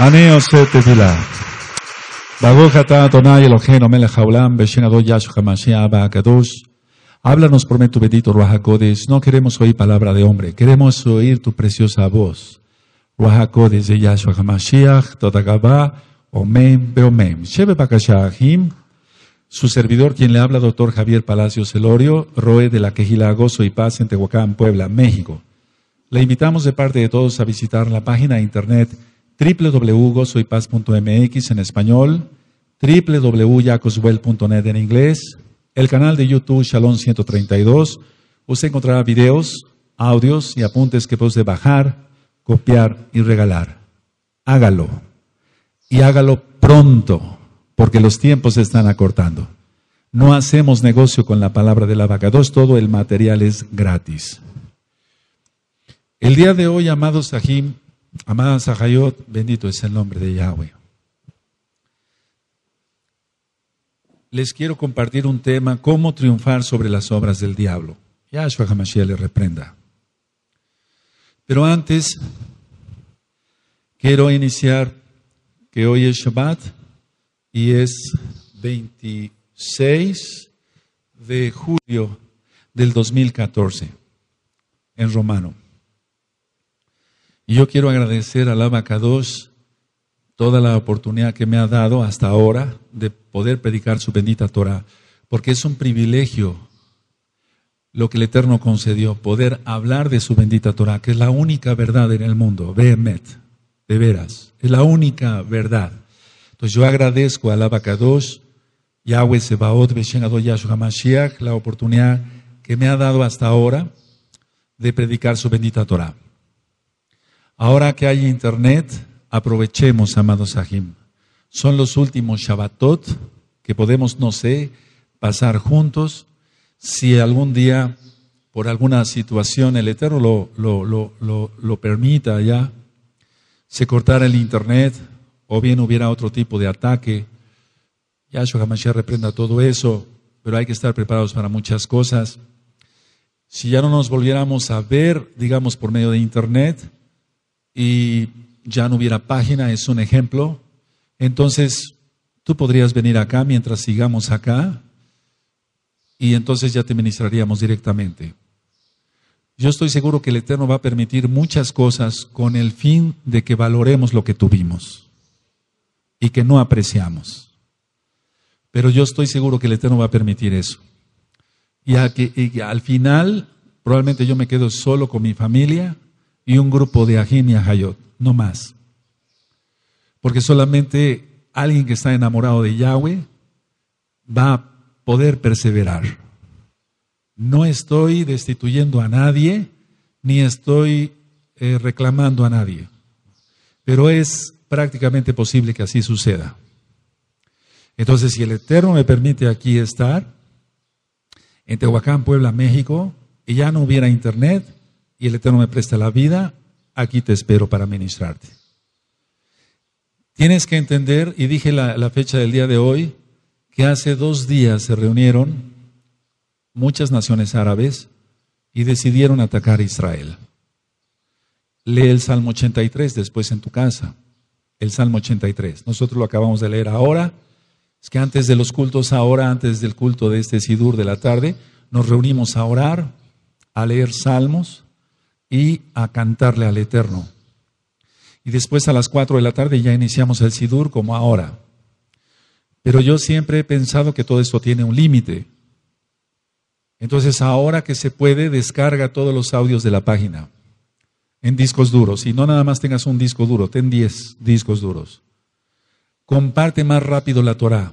אני עושה תפילה. Baruch atá Adonai Eloheinu melech beshenado ba kados. Háblanos por medio tu bendito Ruajacodes. No queremos oír palabra de hombre, queremos oír tu preciosa voz. Ruajacodes de yashu HaMashiach, Totagaba, omem. Beomem. Shebe Bakashahim, su servidor quien le habla, doctor Javier Palacios Elorio, Roe de la Quejila Gozo y Paz en Tehuacán, Puebla, México. Le invitamos de parte de todos a visitar la página de internet www.gozoypaz.mx en español, www.yacoswell.net en inglés, el canal de YouTube Shalom 132. Usted encontrará videos, audios y apuntes que puede bajar, copiar y regalar. Hágalo. Y hágalo pronto, porque los tiempos se están acortando. No hacemos negocio con la palabra de la vaca 2, todo el material es gratis. El día de hoy, amados Sahim, Amada Zahayot, bendito es el nombre de Yahweh. Les quiero compartir un tema, cómo triunfar sobre las obras del diablo. Yahshua Hamashiach le reprenda. Pero antes, quiero iniciar que hoy es Shabbat y es 26 de julio del 2014 en Romano. Y yo quiero agradecer a la toda la oportunidad que me ha dado hasta ahora de poder predicar su bendita Torah, porque es un privilegio lo que el Eterno concedió, poder hablar de su bendita Torah, que es la única verdad en el mundo, Behemet, de veras, es la única verdad. Entonces yo agradezco a la Kadosh, Yahweh Sebaot, la oportunidad que me ha dado hasta ahora de predicar su bendita Torah. Ahora que hay internet, aprovechemos, amados Sahim. Son los últimos Shabbatot que podemos, no sé, pasar juntos. Si algún día, por alguna situación, el Eterno lo, permita ya, se cortara el internet o bien hubiera otro tipo de ataque, Ya Hamashiach reprenda todo eso, pero hay que estar preparados para muchas cosas. Si ya no nos volviéramos a ver, digamos, por medio de internet, y ya no hubiera página, es un ejemplo. Entonces, tú podrías venir acá mientras sigamos acá y entonces ya te ministraríamos directamente. Yo estoy seguro que el Eterno va a permitir muchas cosas con el fin de que valoremos lo que tuvimos y que no apreciamos. Pero yo estoy seguro que el Eterno va a permitir eso. Y, que, al final, probablemente yo me quedo solo con mi familia y un grupo de Ajim y no más. Porque solamente alguien que está enamorado de Yahweh va a poder perseverar. No estoy destituyendo a nadie, ni estoy eh, reclamando a nadie, pero es prácticamente posible que así suceda. Entonces, si el Eterno me permite aquí estar, en Tehuacán, Puebla, México, y ya no hubiera internet, y el Eterno me presta la vida, aquí te espero para ministrarte. Tienes que entender, y dije la, fecha del día de hoy, que hace dos días se reunieron muchas naciones árabes y decidieron atacar a Israel. Lee el Salmo 83 después en tu casa. El Salmo 83. Nosotros lo acabamos de leer ahora. Es que antes de los cultos, ahora, antes del culto de este Sidur de la tarde, nos reunimos a orar, a leer salmos, y a cantarle al Eterno. Y después a las 4 de la tarde ya iniciamos el Sidur como ahora. Pero yo siempre he pensado que todo esto tiene un límite. Entonces ahora que se puede, descarga todos los audios de la página en discos duros. Y no nada más tengas un disco duro, ten 10 discos duros. Comparte más rápido la Torah.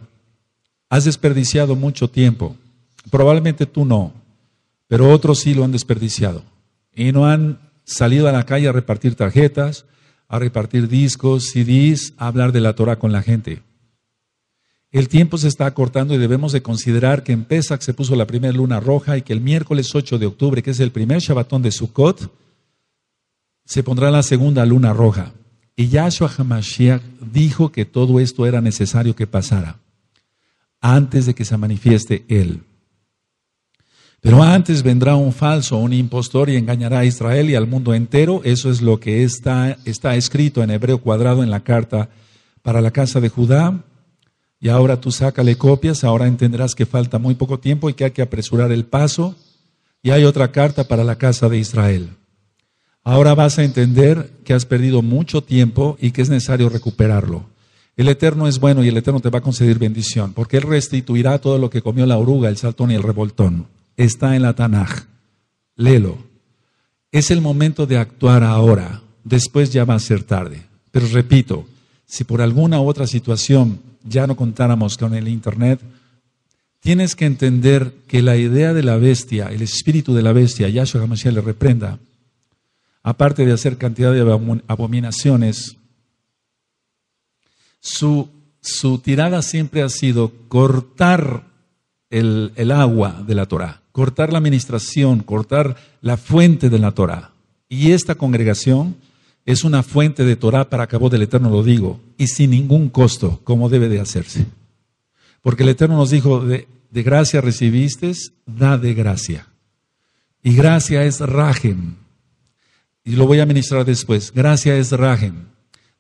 Has desperdiciado mucho tiempo. Probablemente tú no, pero otros sí lo han desperdiciado y no han salido a la calle a repartir tarjetas, a repartir discos, CDs, a hablar de la Torah con la gente. El tiempo se está acortando y debemos de considerar que en Pesach se puso la primera luna roja y que el miércoles 8 de octubre, que es el primer Shabbatón de Sukkot, se pondrá la segunda luna roja. Y Yahshua HaMashiach dijo que todo esto era necesario que pasara antes de que se manifieste Él. Pero antes vendrá un falso, un impostor y engañará a Israel y al mundo entero. Eso es lo que está, escrito en hebreo cuadrado en la carta para la casa de Judá. Y ahora tú sácale copias, ahora entenderás que falta muy poco tiempo y que hay que apresurar el paso. Y hay otra carta para la casa de Israel. Ahora vas a entender que has perdido mucho tiempo y que es necesario recuperarlo. El Eterno es bueno y el Eterno te va a conceder bendición, porque Él restituirá todo lo que comió la oruga, el saltón y el revoltón está en la Tanaj. Léelo. Es el momento de actuar ahora. Después ya va a ser tarde. Pero repito, si por alguna otra situación ya no contáramos con el Internet, tienes que entender que la idea de la bestia, el espíritu de la bestia, Yahshua HaMashiach le reprenda, aparte de hacer cantidad de abominaciones, su, su tirada siempre ha sido cortar el, el agua de la Torah cortar la administración, cortar la fuente de la Torá. Y esta congregación es una fuente de Torá para Cabo del Eterno, lo digo, y sin ningún costo, como debe de hacerse. Porque el Eterno nos dijo, de, de gracia recibiste, da de gracia. Y gracia es rajem. Y lo voy a ministrar después. Gracia es rajem.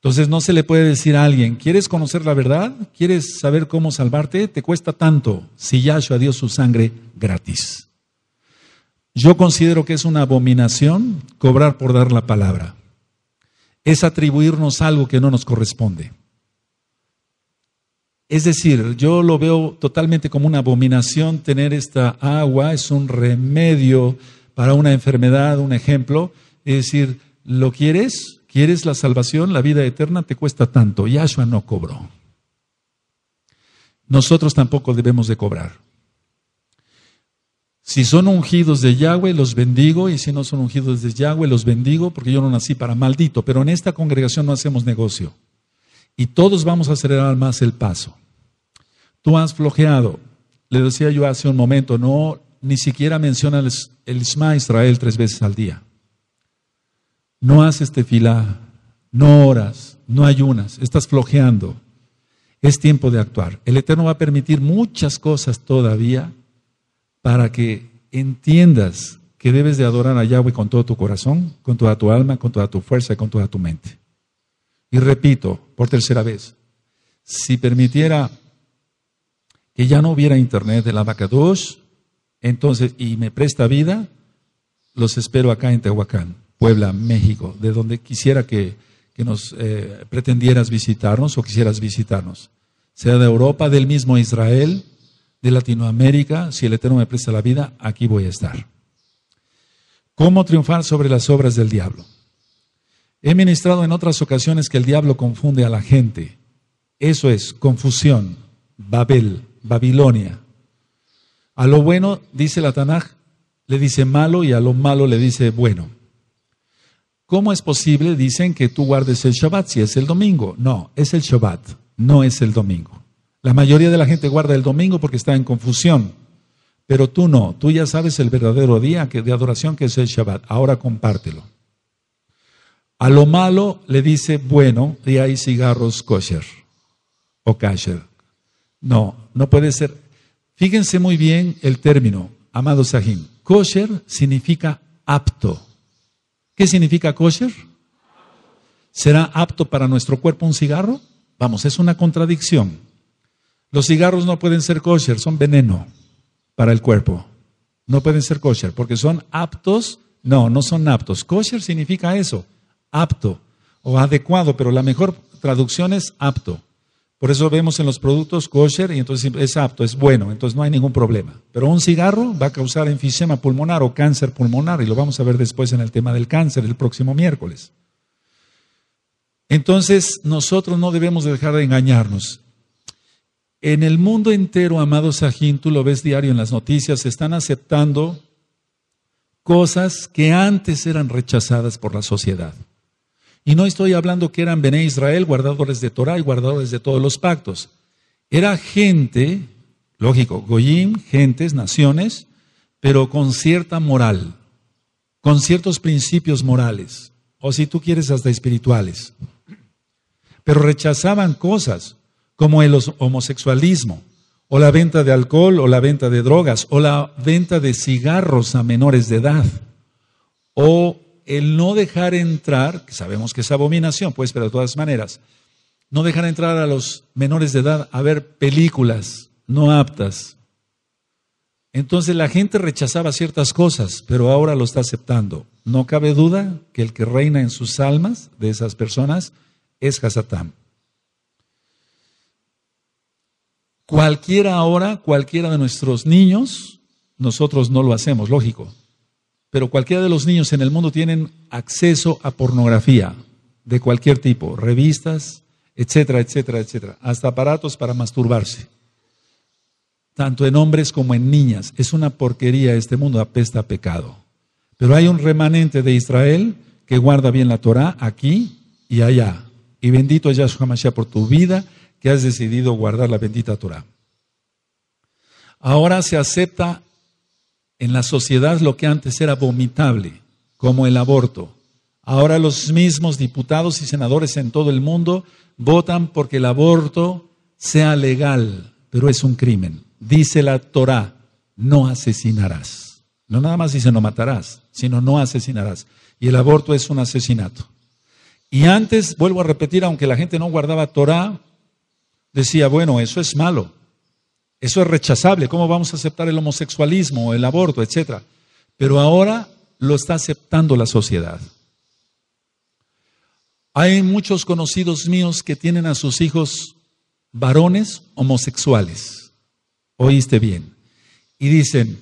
Entonces no se le puede decir a alguien, ¿quieres conocer la verdad? ¿Quieres saber cómo salvarte? Te cuesta tanto si Yahshua dio su sangre gratis. Yo considero que es una abominación cobrar por dar la palabra. Es atribuirnos algo que no nos corresponde. Es decir, yo lo veo totalmente como una abominación tener esta agua, es un remedio para una enfermedad, un ejemplo. Es decir, ¿lo quieres? ¿Quieres la salvación, la vida eterna? Te cuesta tanto. Yahshua no cobró. Nosotros tampoco debemos de cobrar. Si son ungidos de Yahweh, los bendigo, y si no son ungidos de Yahweh, los bendigo, porque yo no nací para maldito, pero en esta congregación no hacemos negocio. Y todos vamos a acelerar más el paso. Tú has flojeado, le decía yo hace un momento, no, ni siquiera menciona el Isma Israel tres veces al día no haces fila, no oras, no ayunas, estás flojeando. Es tiempo de actuar. El Eterno va a permitir muchas cosas todavía para que entiendas que debes de adorar a Yahweh con todo tu corazón, con toda tu alma, con toda tu fuerza y con toda tu mente. Y repito, por tercera vez, si permitiera que ya no hubiera internet de la vaca 2, entonces, y me presta vida, los espero acá en Tehuacán. Puebla, México, de donde quisiera que, nos eh, pretendieras visitarnos o quisieras visitarnos, sea de Europa, del mismo Israel, de Latinoamérica, si el Eterno me presta la vida, aquí voy a estar. ¿Cómo triunfar sobre las obras del diablo? He ministrado en otras ocasiones que el diablo confunde a la gente. Eso es confusión, Babel, Babilonia. A lo bueno, dice la Tanaj, le dice malo y a lo malo le dice bueno. ¿Cómo es posible, dicen, que tú guardes el Shabbat si es el domingo? No, es el Shabbat, no es el domingo. La mayoría de la gente guarda el domingo porque está en confusión, pero tú no, tú ya sabes el verdadero día de adoración que es el Shabbat. Ahora compártelo. A lo malo le dice, bueno, y hay cigarros kosher o kasher. No, no puede ser. Fíjense muy bien el término, amado Sahim. Kosher significa apto. ¿Qué significa kosher? ¿Será apto para nuestro cuerpo un cigarro? Vamos, es una contradicción. Los cigarros no pueden ser kosher, son veneno para el cuerpo. No pueden ser kosher porque son aptos. No, no son aptos. Kosher significa eso, apto o adecuado, pero la mejor traducción es apto. Por eso vemos en los productos kosher y entonces es apto, es bueno, entonces no hay ningún problema. Pero un cigarro va a causar enfisema pulmonar o cáncer pulmonar y lo vamos a ver después en el tema del cáncer el próximo miércoles. Entonces nosotros no debemos dejar de engañarnos. En el mundo entero, amado Sajín, tú lo ves diario en las noticias, están aceptando cosas que antes eran rechazadas por la sociedad. Y no estoy hablando que eran Bené Israel, guardadores de Torah y guardadores de todos los pactos. Era gente, lógico, Goyim, gentes, naciones, pero con cierta moral, con ciertos principios morales, o si tú quieres, hasta espirituales. Pero rechazaban cosas como el homosexualismo, o la venta de alcohol, o la venta de drogas, o la venta de cigarros a menores de edad, o el no dejar entrar, que sabemos que es abominación, pues, pero de todas maneras, no dejar entrar a los menores de edad a ver películas no aptas. Entonces la gente rechazaba ciertas cosas, pero ahora lo está aceptando. No cabe duda que el que reina en sus almas de esas personas es Hasatán. Cualquiera ahora, cualquiera de nuestros niños, nosotros no lo hacemos, lógico, pero cualquiera de los niños en el mundo tienen acceso a pornografía de cualquier tipo, revistas, etcétera, etcétera, etcétera, hasta aparatos para masturbarse, tanto en hombres como en niñas. Es una porquería este mundo, apesta a pecado. Pero hay un remanente de Israel que guarda bien la Torah aquí y allá. Y bendito es Yahshua Mashiach por tu vida que has decidido guardar la bendita Torah. Ahora se acepta en la sociedad lo que antes era vomitable, como el aborto. Ahora los mismos diputados y senadores en todo el mundo votan porque el aborto sea legal, pero es un crimen. Dice la Torá, no asesinarás. No nada más dice no matarás, sino no asesinarás. Y el aborto es un asesinato. Y antes, vuelvo a repetir, aunque la gente no guardaba Torá, decía, bueno, eso es malo. Eso es rechazable. ¿Cómo vamos a aceptar el homosexualismo, el aborto, etcétera? Pero ahora lo está aceptando la sociedad. Hay muchos conocidos míos que tienen a sus hijos varones homosexuales. Oíste bien. Y dicen,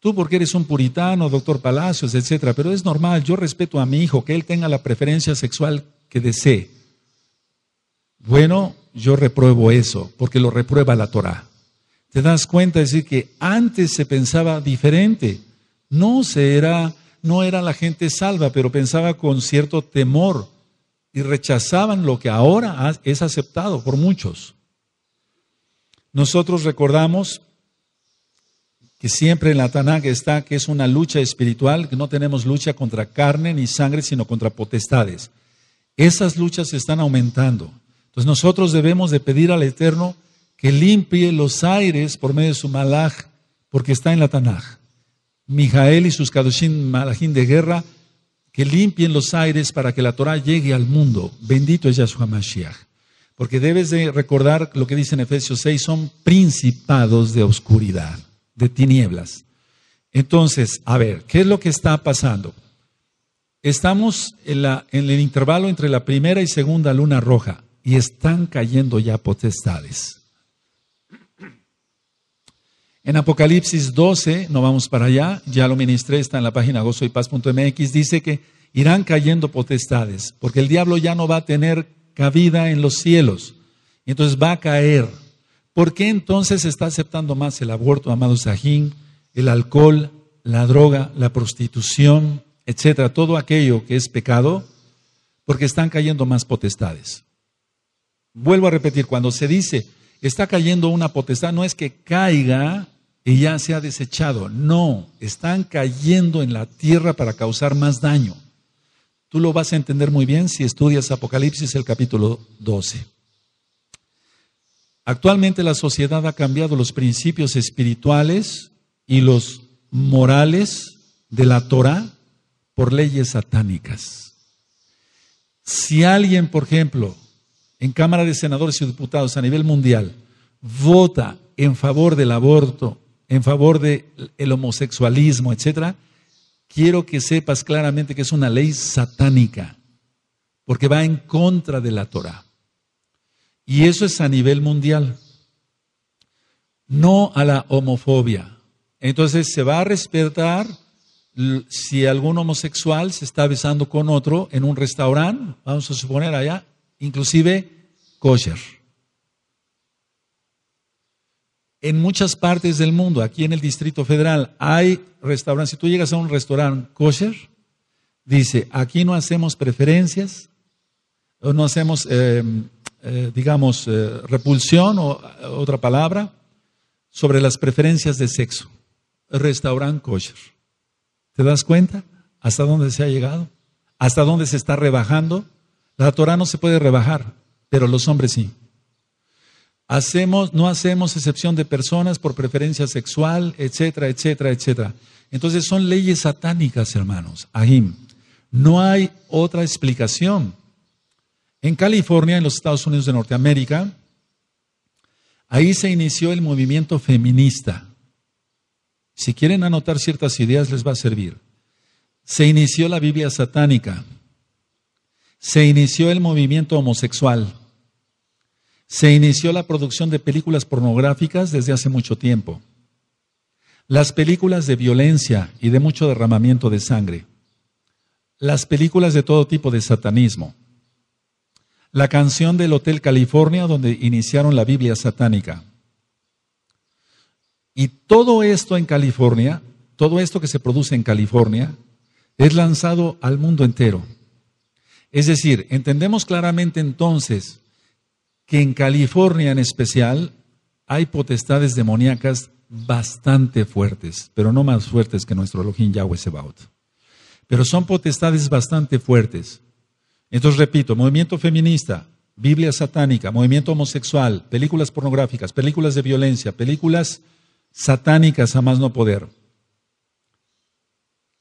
tú porque eres un puritano, doctor Palacios, etcétera, pero es normal, yo respeto a mi hijo, que él tenga la preferencia sexual que desee. Bueno, yo repruebo eso, porque lo reprueba la Torah te das cuenta de decir que antes se pensaba diferente. No se era, no era la gente salva, pero pensaba con cierto temor y rechazaban lo que ahora es aceptado por muchos. Nosotros recordamos que siempre en la Tanakh está que es una lucha espiritual, que no tenemos lucha contra carne ni sangre, sino contra potestades. Esas luchas se están aumentando. Entonces nosotros debemos de pedir al Eterno que limpie los aires por medio de su malaj, porque está en la Tanaj. Mijael y sus kadoshim malajín de guerra, que limpien los aires para que la Torah llegue al mundo. Bendito es Yahshua Mashiach. Porque debes de recordar lo que dice en Efesios 6, son principados de oscuridad, de tinieblas. Entonces, a ver, ¿qué es lo que está pasando? Estamos en, el intervalo entre la primera y segunda luna roja y están cayendo ya potestades. En Apocalipsis 12, no vamos para allá, ya lo ministré, está en la página gozoypaz.mx, dice que irán cayendo potestades, porque el diablo ya no va a tener cabida en los cielos, entonces va a caer. ¿Por qué entonces está aceptando más el aborto, amado Sajín, el alcohol, la droga, la prostitución, etcétera, todo aquello que es pecado? Porque están cayendo más potestades. Vuelvo a repetir, cuando se dice está cayendo una potestad, no es que caiga y ya se ha desechado. No, están cayendo en la tierra para causar más daño. Tú lo vas a entender muy bien si estudias Apocalipsis el capítulo 12. Actualmente la sociedad ha cambiado los principios espirituales y los morales de la Torah por leyes satánicas. Si alguien, por ejemplo, en Cámara de Senadores y Diputados a nivel mundial, vota en favor del aborto en favor del homosexualismo, etcétera, quiero que sepas claramente que es una ley satánica, porque va en contra de la Torah. Y eso es a nivel mundial. No a la homofobia. Entonces se va a respetar si algún homosexual se está besando con otro en un restaurante, vamos a suponer allá, inclusive kosher en muchas partes del mundo, aquí en el Distrito Federal, hay restaurantes. Si tú llegas a un restaurante kosher, dice, aquí no hacemos preferencias, no hacemos, eh, eh, digamos, eh, repulsión o otra palabra, sobre las preferencias de sexo. Restaurante kosher. ¿Te das cuenta hasta dónde se ha llegado? ¿Hasta dónde se está rebajando? La Torah no se puede rebajar, pero los hombres sí. Hacemos, no hacemos excepción de personas por preferencia sexual, etcétera, etcétera, etcétera. Entonces son leyes satánicas, hermanos. Ahim. No hay otra explicación. En California, en los Estados Unidos de Norteamérica, ahí se inició el movimiento feminista. Si quieren anotar ciertas ideas, les va a servir. Se inició la Biblia satánica. Se inició el movimiento homosexual se inició la producción de películas pornográficas desde hace mucho tiempo. Las películas de violencia y de mucho derramamiento de sangre. Las películas de todo tipo de satanismo. La canción del Hotel California donde iniciaron la Biblia satánica. Y todo esto en California, todo esto que se produce en California, es lanzado al mundo entero. Es decir, entendemos claramente entonces que en California en especial hay potestades demoníacas bastante fuertes, pero no más fuertes que nuestro Elohim Yahweh Sebaot. Pero son potestades bastante fuertes. Entonces, repito, movimiento feminista, Biblia satánica, movimiento homosexual, películas pornográficas, películas de violencia, películas satánicas a más no poder.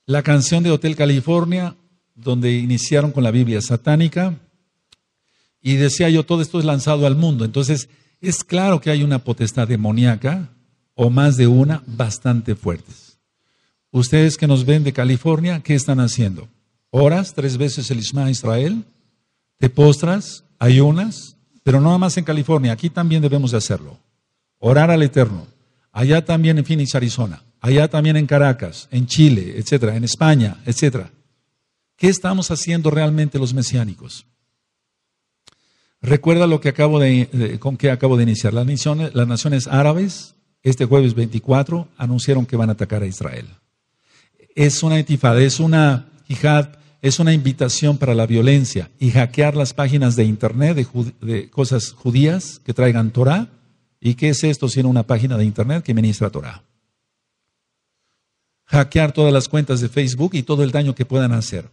La canción de Hotel California, donde iniciaron con la Biblia satánica, y decía yo, todo esto es lanzado al mundo. Entonces, es claro que hay una potestad demoníaca, o más de una, bastante fuertes. Ustedes que nos ven de California, ¿qué están haciendo? Oras tres veces el Isma Israel, te postras, ayunas, pero no nada más en California, aquí también debemos de hacerlo. Orar al Eterno. Allá también en Phoenix, Arizona. Allá también en Caracas, en Chile, etcétera, en España, etcétera. ¿Qué estamos haciendo realmente los mesiánicos? Recuerda lo que acabo de, con qué acabo de iniciar. Las naciones, árabes, este jueves 24, anunciaron que van a atacar a Israel. Es una intifada, es una jihad, es una invitación para la violencia y hackear las páginas de internet de, cosas judías que traigan Torah. ¿Y qué es esto no una página de internet que ministra Torah? Hackear todas las cuentas de Facebook y todo el daño que puedan hacer.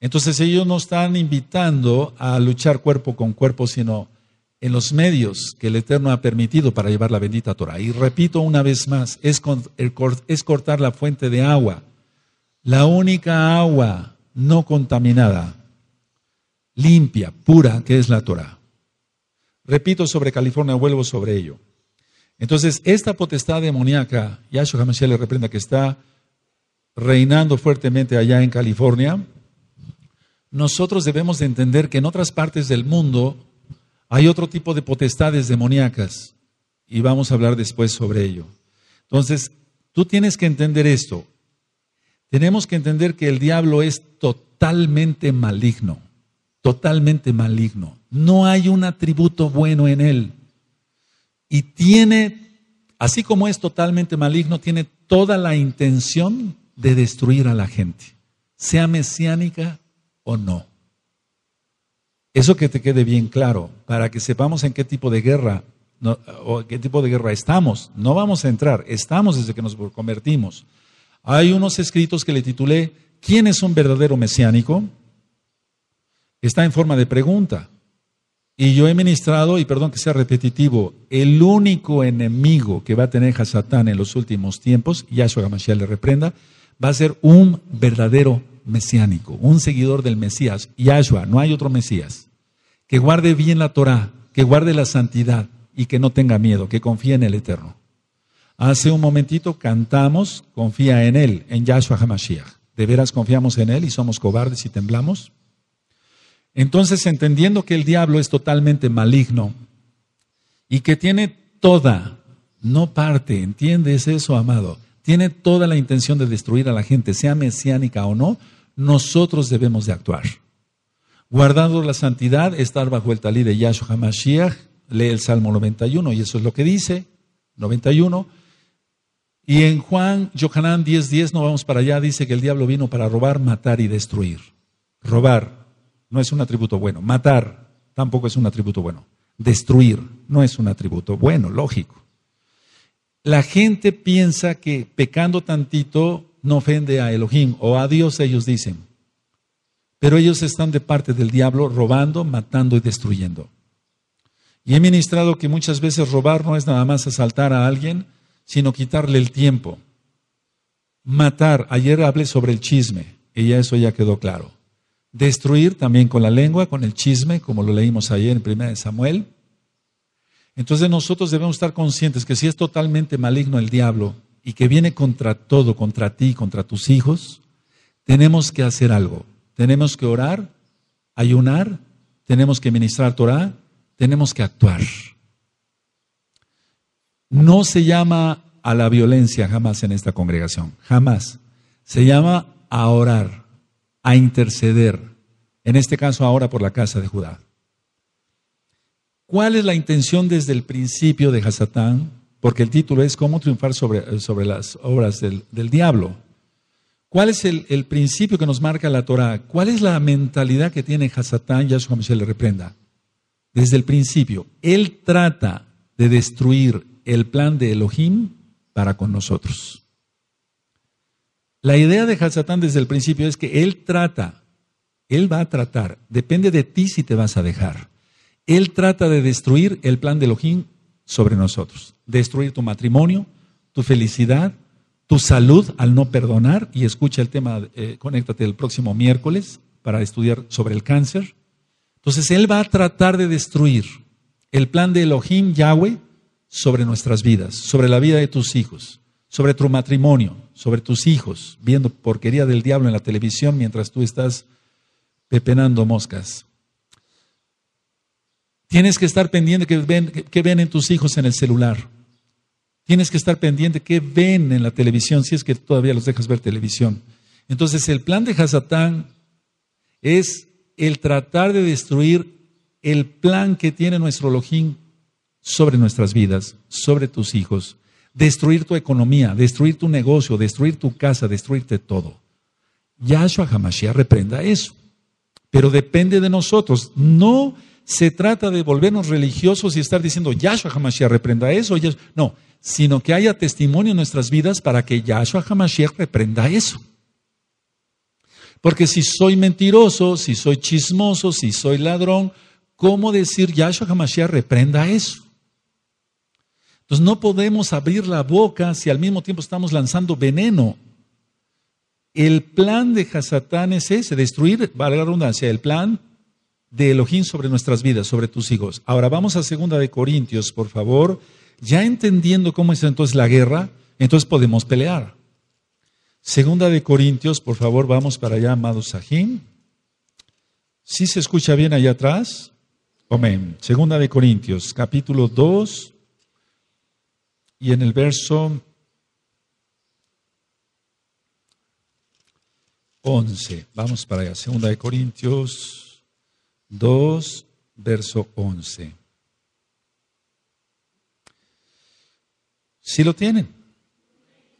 Entonces ellos no están invitando a luchar cuerpo con cuerpo, sino en los medios que el Eterno ha permitido para llevar la bendita Torah. Y repito una vez más, es, cortar la fuente de agua, la única agua no contaminada, limpia, pura, que es la Torah. Repito sobre California, vuelvo sobre ello. Entonces, esta potestad demoníaca, Yahshua HaMashiach le reprenda que está reinando fuertemente allá en California, nosotros debemos de entender que en otras partes del mundo hay otro tipo de potestades demoníacas y vamos a hablar después sobre ello. Entonces, tú tienes que entender esto. Tenemos que entender que el diablo es totalmente maligno, totalmente maligno. No hay un atributo bueno en él. Y tiene, así como es totalmente maligno, tiene toda la intención de destruir a la gente, sea mesiánica o no. Eso que te quede bien claro, para que sepamos en qué tipo de guerra o qué tipo de guerra estamos. No vamos a entrar, estamos desde que nos convertimos. Hay unos escritos que le titulé ¿Quién es un verdadero mesiánico? Está en forma de pregunta. Y yo he ministrado, y perdón que sea repetitivo, el único enemigo que va a tener Hasatán en los últimos tiempos, y a Hamashiach le reprenda, va a ser un verdadero mesiánico, un seguidor del Mesías, Yahshua, no hay otro Mesías, que guarde bien la Torah, que guarde la santidad y que no tenga miedo, que confíe en el Eterno. Hace un momentito cantamos, confía en Él, en Yahshua Hamashiach. ¿De veras confiamos en Él y somos cobardes y temblamos? Entonces, entendiendo que el diablo es totalmente maligno y que tiene toda, no parte, ¿entiendes eso, amado? Tiene toda la intención de destruir a la gente, sea mesiánica o no, nosotros debemos de actuar. Guardando la santidad, estar bajo el talí de Yahshua Mashiach lee el Salmo 91 y eso es lo que dice, 91. Y en Juan, Yohanan 10.10, 10, no vamos para allá, dice que el diablo vino para robar, matar y destruir. Robar no es un atributo bueno, matar tampoco es un atributo bueno, destruir no es un atributo bueno, lógico. La gente piensa que pecando tantito no ofende a Elohim o a Dios, ellos dicen. Pero ellos están de parte del diablo robando, matando y destruyendo. Y he ministrado que muchas veces robar no es nada más asaltar a alguien, sino quitarle el tiempo. Matar, ayer hablé sobre el chisme, y ya eso ya quedó claro. Destruir también con la lengua, con el chisme, como lo leímos ayer en 1 Samuel. Entonces nosotros debemos estar conscientes que si es totalmente maligno el diablo, y que viene contra todo, contra ti, contra tus hijos, tenemos que hacer algo. Tenemos que orar, ayunar, tenemos que ministrar Torah, tenemos que actuar. No se llama a la violencia jamás en esta congregación, jamás. Se llama a orar, a interceder, en este caso ahora por la casa de Judá. ¿Cuál es la intención desde el principio de Hasatán? porque el título es Cómo triunfar sobre, sobre las obras del, diablo. ¿Cuál es el, principio que nos marca la Torah? ¿Cuál es la mentalidad que tiene Hasatán, Yahshua se le reprenda? Desde el principio, él trata de destruir el plan de Elohim para con nosotros. La idea de Hasatán desde el principio es que él trata, él va a tratar, depende de ti si te vas a dejar. Él trata de destruir el plan de Elohim sobre nosotros. Destruir tu matrimonio, tu felicidad, tu salud al no perdonar. Y escucha el tema, eh, conéctate el próximo miércoles para estudiar sobre el cáncer. Entonces Él va a tratar de destruir el plan de Elohim Yahweh sobre nuestras vidas, sobre la vida de tus hijos, sobre tu matrimonio, sobre tus hijos, viendo porquería del diablo en la televisión mientras tú estás pepenando moscas. Tienes que estar pendiente que ven, que ven en tus hijos en el celular. Tienes que estar pendiente qué ven en la televisión, si es que todavía los dejas ver televisión. Entonces, el plan de Hazatán es el tratar de destruir el plan que tiene nuestro Elohim sobre nuestras vidas, sobre tus hijos. Destruir tu economía, destruir tu negocio, destruir tu casa, destruirte todo. Yahshua Hamashia reprenda eso. Pero depende de nosotros. No se trata de volvernos religiosos y estar diciendo, Yahshua Hamashiach reprenda eso. No, sino que haya testimonio en nuestras vidas para que Yahshua Hamashiach reprenda eso. Porque si soy mentiroso, si soy chismoso, si soy ladrón, ¿cómo decir Yahshua Hamashiach reprenda eso? Entonces no podemos abrir la boca si al mismo tiempo estamos lanzando veneno. El plan de Hasatán es ese, destruir, vale la redundancia, el plan de Elohim sobre nuestras vidas, sobre tus hijos. Ahora vamos a segunda de Corintios, por favor. Ya entendiendo cómo es entonces la guerra, entonces podemos pelear. Segunda de Corintios, por favor, vamos para allá, amados Sahim. ¿Sí se escucha bien allá atrás? Amén. Segunda de Corintios, capítulo 2, y en el verso 11. Vamos para allá, Segunda de Corintios 2, verso 11. Si lo tienen.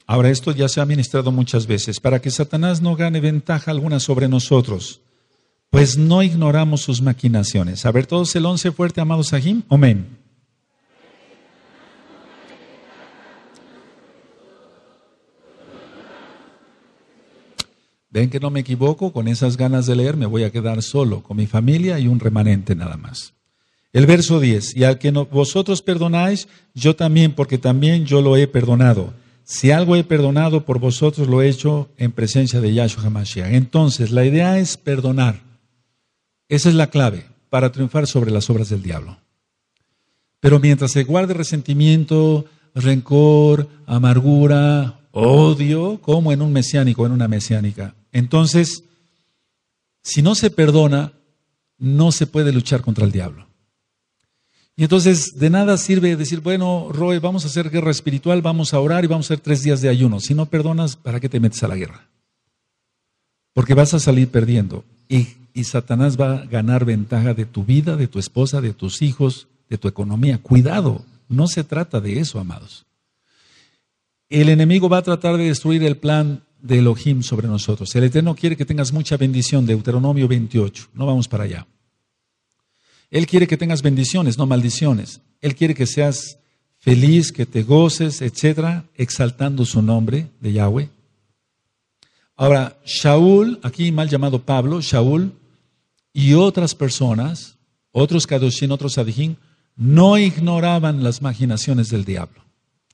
Ahora, esto ya se ha ministrado muchas veces, para que Satanás no gane ventaja alguna sobre nosotros, pues no ignoramos sus maquinaciones. A ver, todos el once fuerte, amados Sahim. Amén. Ven que no me equivoco, con esas ganas de leer me voy a quedar solo, con mi familia y un remanente nada más. El verso 10, y al que vosotros perdonáis, yo también, porque también yo lo he perdonado. Si algo he perdonado por vosotros, lo he hecho en presencia de Yahshua HaMashiach. Entonces, la idea es perdonar. Esa es la clave para triunfar sobre las obras del diablo. Pero mientras se guarde resentimiento, rencor, amargura, odio, como en un mesiánico, en una mesiánica, entonces, si no se perdona, no se puede luchar contra el diablo. Y entonces de nada sirve decir, bueno, Roe, vamos a hacer guerra espiritual, vamos a orar y vamos a hacer tres días de ayuno. Si no perdonas, ¿para qué te metes a la guerra? Porque vas a salir perdiendo y, y Satanás va a ganar ventaja de tu vida, de tu esposa, de tus hijos, de tu economía. Cuidado, no se trata de eso, amados. El enemigo va a tratar de destruir el plan de Elohim sobre nosotros. El Eterno quiere que tengas mucha bendición, Deuteronomio 28, no vamos para allá. Él quiere que tengas bendiciones, no maldiciones. Él quiere que seas feliz, que te goces, etcétera, exaltando su nombre de Yahweh. Ahora, Shaul, aquí mal llamado Pablo, Shaul y otras personas, otros Kadoshim, otros adijin no ignoraban las maquinaciones del diablo.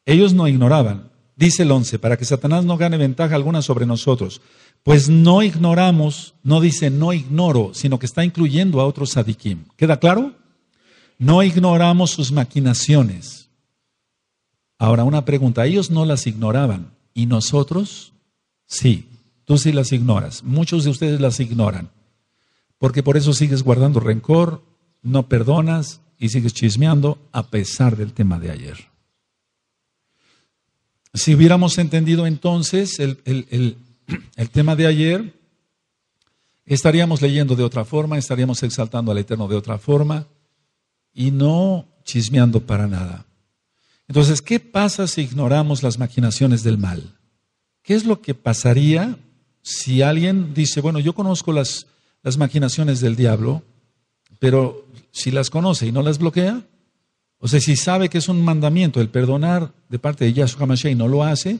Ellos no ignoraban, Dice el 11, para que Satanás no gane ventaja alguna sobre nosotros, pues no ignoramos, no dice no ignoro, sino que está incluyendo a otros sadiquim. ¿Queda claro? No ignoramos sus maquinaciones. Ahora, una pregunta, ellos no las ignoraban y nosotros sí, tú sí las ignoras, muchos de ustedes las ignoran, porque por eso sigues guardando rencor, no perdonas y sigues chismeando a pesar del tema de ayer. Si hubiéramos entendido entonces el, tema de ayer, estaríamos leyendo de otra forma, estaríamos exaltando al Eterno de otra forma y no chismeando para nada. Entonces, ¿qué pasa si ignoramos las maquinaciones del mal? ¿Qué es lo que pasaría si alguien dice, bueno, yo conozco las, las maquinaciones del diablo, pero si las conoce y no las bloquea, o sea, si sabe que es un mandamiento el perdonar de parte de Yahshua Mashiach y no lo hace,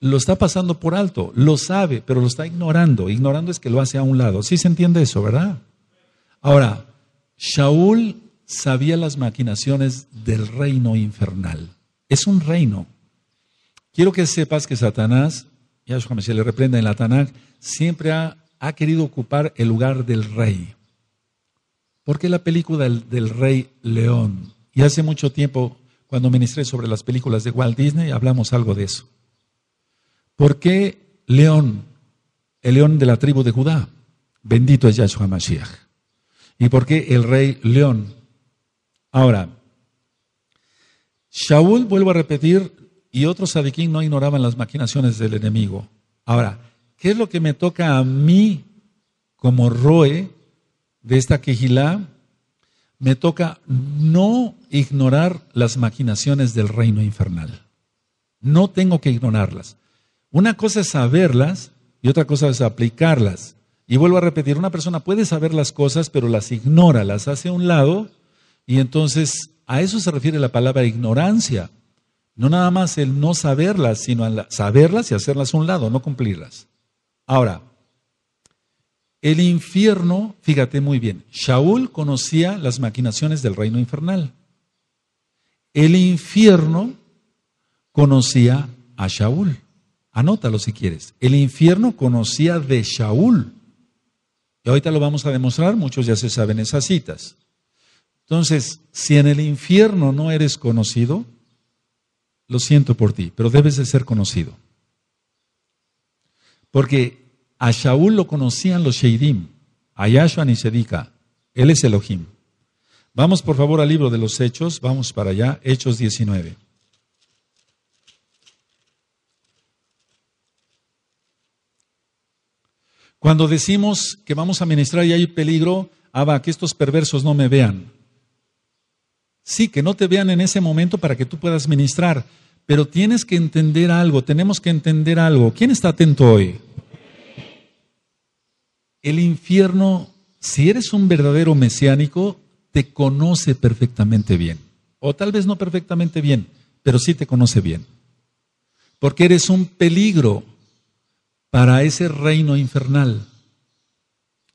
lo está pasando por alto, lo sabe, pero lo está ignorando. Ignorando es que lo hace a un lado. Sí se entiende eso, ¿verdad? Ahora, Shaul sabía las maquinaciones del reino infernal. Es un reino. Quiero que sepas que Satanás, Yahshua Mashiach le reprende en la Tanakh, siempre ha querido ocupar el lugar del rey porque la película del, Rey León, y hace mucho tiempo cuando ministré sobre las películas de Walt Disney, hablamos algo de eso. ¿Por qué León, el león de la tribu de Judá? Bendito es Yahshua Mashiach. ¿Y por qué el Rey León? Ahora, Shaul, vuelvo a repetir, y otros sadiquín no ignoraban las maquinaciones del enemigo. Ahora, ¿qué es lo que me toca a mí como Roe de esta quejilá, me toca no ignorar las maquinaciones del reino infernal. No tengo que ignorarlas. Una cosa es saberlas y otra cosa es aplicarlas. Y vuelvo a repetir, una persona puede saber las cosas, pero las ignora, las hace a un lado, y entonces a eso se refiere la palabra ignorancia. No nada más el no saberlas, sino saberlas y hacerlas a un lado, no cumplirlas. Ahora, el infierno, fíjate muy bien, Shaul conocía las maquinaciones del reino infernal. El infierno conocía a Shaul. Anótalo si quieres. El infierno conocía de Shaul. Y ahorita lo vamos a demostrar, muchos ya se saben esas citas. Entonces, si en el infierno no eres conocido, lo siento por ti, pero debes de ser conocido. Porque a Shaul lo conocían los Sheidim, a Yahshua ni se él es Elohim. Vamos por favor al libro de los Hechos, vamos para allá, Hechos 19. Cuando decimos que vamos a ministrar y hay peligro, va, que estos perversos no me vean. Sí, que no te vean en ese momento para que tú puedas ministrar, pero tienes que entender algo, tenemos que entender algo. ¿Quién está atento hoy? El infierno, si eres un verdadero mesiánico, te conoce perfectamente bien. O tal vez no perfectamente bien, pero sí te conoce bien. Porque eres un peligro para ese reino infernal.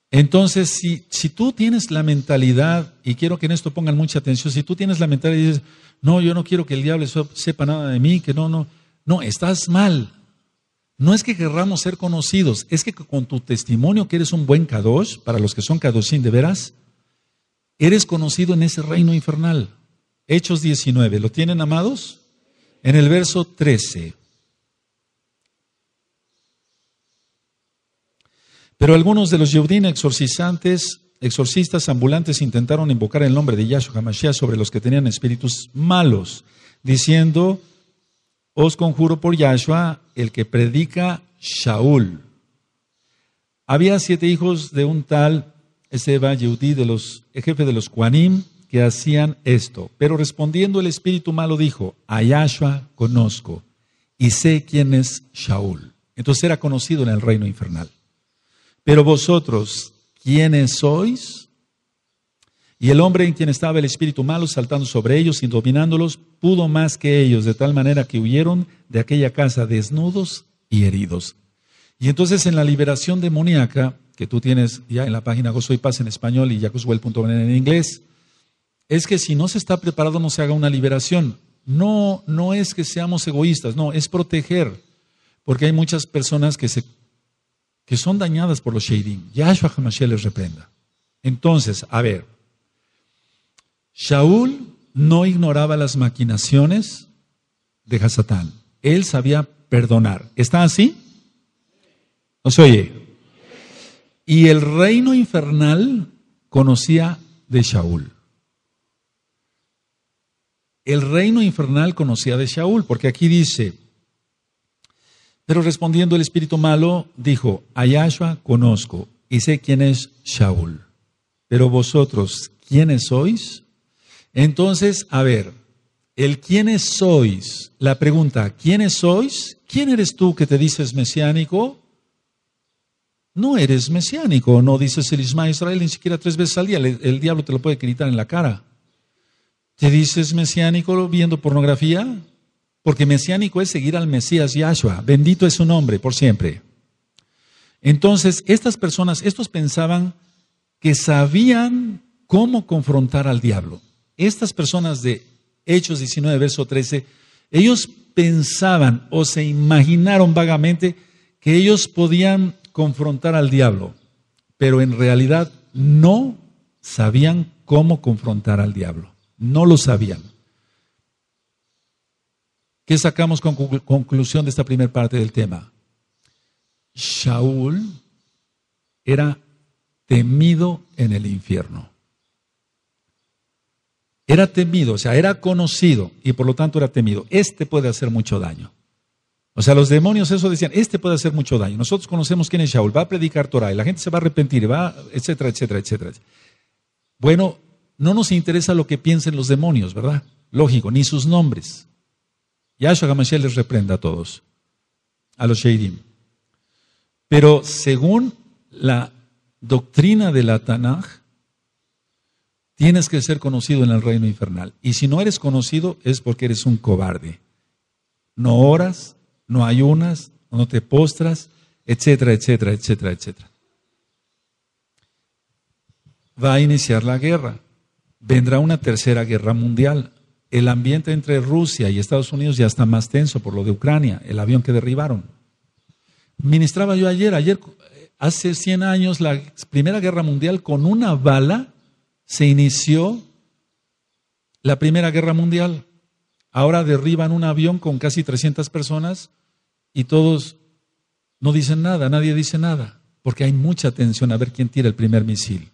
Entonces, si, si, tú tienes la mentalidad, y quiero que en esto pongan mucha atención, si tú tienes la mentalidad y dices, no, yo no quiero que el diablo sepa nada de mí, que no, no, no, estás mal. No es que querramos ser conocidos, es que con tu testimonio que eres un buen kadosh, para los que son kadoshim de veras, eres conocido en ese reino infernal. Hechos 19, ¿lo tienen amados? En el verso 13. Pero algunos de los Yehudín exorcizantes, exorcistas ambulantes intentaron invocar el nombre de Yahshua Hamashiach sobre los que tenían espíritus malos, diciendo, os conjuro por Yahshua, el que predica Shaul. Había siete hijos de un tal Ezeba Yehudi, de los, el jefe de los Quanim, que hacían esto. Pero respondiendo el espíritu malo dijo, a Yahshua conozco y sé quién es Shaul. Entonces era conocido en el reino infernal. Pero vosotros, ¿quiénes sois? Y el hombre en quien estaba el espíritu malo, saltando sobre ellos y dominándolos, pudo más que ellos, de tal manera que huyeron de aquella casa desnudos y heridos. Y entonces en la liberación demoníaca, que tú tienes ya en la página Gozo y Paz en español y jacoswell.org en inglés, es que si no se está preparado no se haga una liberación. No, no es que seamos egoístas, no, es proteger. Porque hay muchas personas que, se, que son dañadas por los shading. Yahshua Hamashiach les reprenda. Entonces, a ver, Shaul no ignoraba las maquinaciones de Hasatán. Él sabía perdonar. ¿Está así? ¿No oye? Y el reino infernal conocía de Shaul. El reino infernal conocía de Shaul, porque aquí dice, pero respondiendo el espíritu malo, dijo, a conozco y sé quién es Shaul, pero vosotros, ¿quiénes sois? Entonces, a ver, el quiénes sois, la pregunta, ¿quiénes sois? ¿Quién eres tú que te dices mesiánico? No eres mesiánico, no dices el Ismael Israel ni siquiera tres veces al día, el, el diablo te lo puede gritar en la cara. ¿Te dices mesiánico viendo pornografía? Porque mesiánico es seguir al Mesías Yahshua, bendito es su nombre por siempre. Entonces, estas personas, estos pensaban que sabían cómo confrontar al diablo estas personas de Hechos 19, verso 13, ellos pensaban o se imaginaron vagamente que ellos podían confrontar al diablo, pero en realidad no sabían cómo confrontar al diablo, no lo sabían. ¿Qué sacamos con conclusión de esta primera parte del tema? Shaul era temido en el infierno. Era temido, o sea, era conocido y por lo tanto era temido. Este puede hacer mucho daño. O sea, los demonios eso decían, este puede hacer mucho daño. Nosotros conocemos quién es Shaul, va a predicar Torah y la gente se va a arrepentir, va, etcétera, etcétera, etcétera. Bueno, no nos interesa lo que piensen los demonios, ¿verdad? Lógico, ni sus nombres. Yahshua Gamashiel les reprenda a todos, a los Sheidim. Pero según la doctrina de la Tanaj, Tienes que ser conocido en el reino infernal. Y si no eres conocido es porque eres un cobarde. No oras, no ayunas, no te postras, etcétera, etcétera, etcétera, etcétera. Va a iniciar la guerra. Vendrá una tercera guerra mundial. El ambiente entre Rusia y Estados Unidos ya está más tenso por lo de Ucrania, el avión que derribaron. Ministraba yo ayer, ayer, hace 100 años, la Primera Guerra Mundial con una bala se inició la Primera Guerra Mundial. Ahora derriban un avión con casi 300 personas y todos no dicen nada, nadie dice nada, porque hay mucha tensión a ver quién tira el primer misil.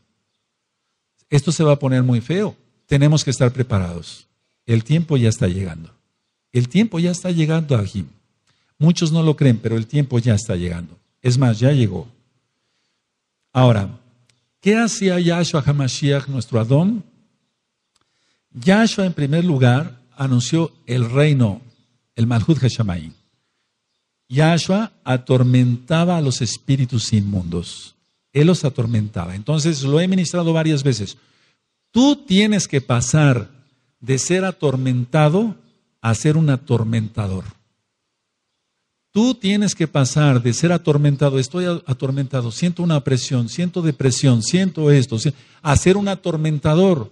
Esto se va a poner muy feo. Tenemos que estar preparados. El tiempo ya está llegando. El tiempo ya está llegando, Jim. Muchos no lo creen, pero el tiempo ya está llegando. Es más, ya llegó. Ahora, ¿Qué hacía Yahshua HaMashiach, nuestro Adón? Yahshua, en primer lugar, anunció el reino, el Malhut Hashamayim. Yahshua atormentaba a los espíritus inmundos. Él los atormentaba. Entonces lo he ministrado varias veces. Tú tienes que pasar de ser atormentado a ser un atormentador. Tú tienes que pasar de ser atormentado, estoy atormentado, siento una presión, siento depresión, siento esto, a ser un atormentador.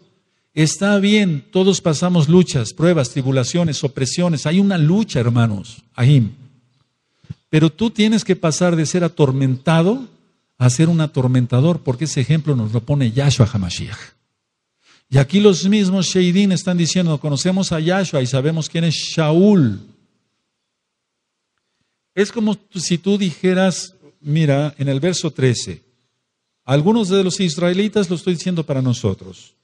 Está bien, todos pasamos luchas, pruebas, tribulaciones, opresiones. Hay una lucha, hermanos, ahí. Pero tú tienes que pasar de ser atormentado a ser un atormentador, porque ese ejemplo nos lo pone Yahshua Hamashiach. Y aquí los mismos Sheidin están diciendo, conocemos a Yahshua y sabemos quién es Shaul. Es como si tú dijeras, mira, en el verso 13, algunos de los israelitas, lo estoy diciendo para nosotros,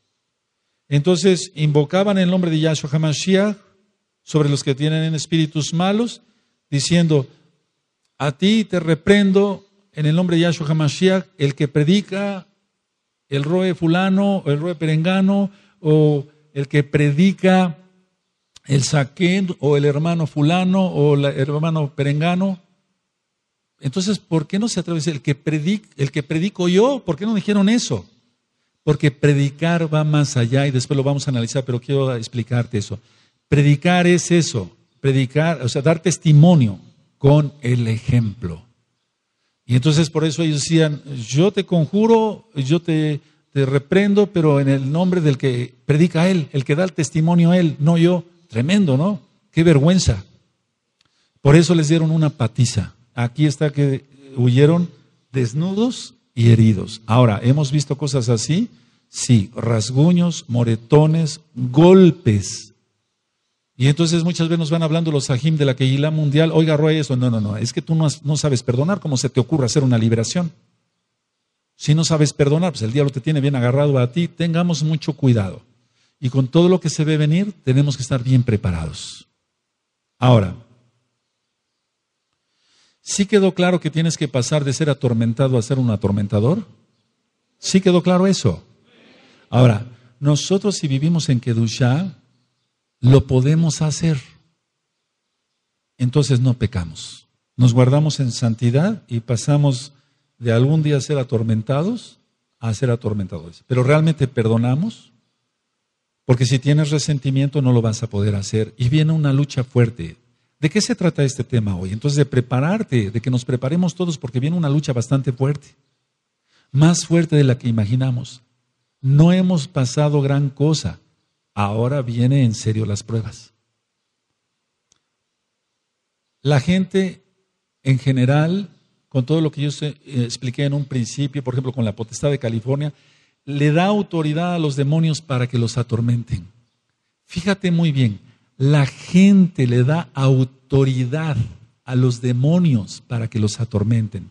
entonces invocaban el nombre de Yahshua HaMashiach sobre los que tienen espíritus malos, diciendo, a ti te reprendo en el nombre de Yahshua HaMashiach, el que predica el roe fulano, o el roe perengano, o el que predica el saquén o el hermano fulano o el hermano perengano. Entonces, ¿por qué no se atraviesa el que, predico, el que predico yo? ¿Por qué no dijeron eso? Porque predicar va más allá y después lo vamos a analizar, pero quiero explicarte eso. Predicar es eso, predicar, o sea, dar testimonio con el ejemplo. Y entonces por eso ellos decían, yo te conjuro, yo te, te reprendo, pero en el nombre del que predica él, el que da el testimonio a él, no yo. Tremendo, ¿no? Qué vergüenza. Por eso les dieron una patiza. Aquí está que huyeron desnudos y heridos. Ahora, ¿hemos visto cosas así? Sí, rasguños, moretones, golpes. Y entonces muchas veces nos van hablando los ajim de la Keilah mundial, oiga, Roy, eso, no, no, no, es que tú no, sabes perdonar, ¿cómo se te ocurre hacer una liberación? Si no sabes perdonar, pues el diablo te tiene bien agarrado a ti, tengamos mucho cuidado y con todo lo que se ve venir, tenemos que estar bien preparados. Ahora, ¿sí quedó claro que tienes que pasar de ser atormentado a ser un atormentador? ¿Sí quedó claro eso? Ahora, nosotros si vivimos en Kedusha, lo podemos hacer. Entonces no pecamos. Nos guardamos en santidad y pasamos de algún día ser atormentados a ser atormentadores. Pero realmente perdonamos, porque si tienes resentimiento no lo vas a poder hacer. Y viene una lucha fuerte. ¿De qué se trata este tema hoy? Entonces, de prepararte, de que nos preparemos todos, porque viene una lucha bastante fuerte. Más fuerte de la que imaginamos. No hemos pasado gran cosa. Ahora viene en serio las pruebas. La gente en general, con todo lo que yo eh, expliqué en un principio, por ejemplo, con la potestad de California, le da autoridad a los demonios para que los atormenten. Fíjate muy bien, la gente le da autoridad a los demonios para que los atormenten.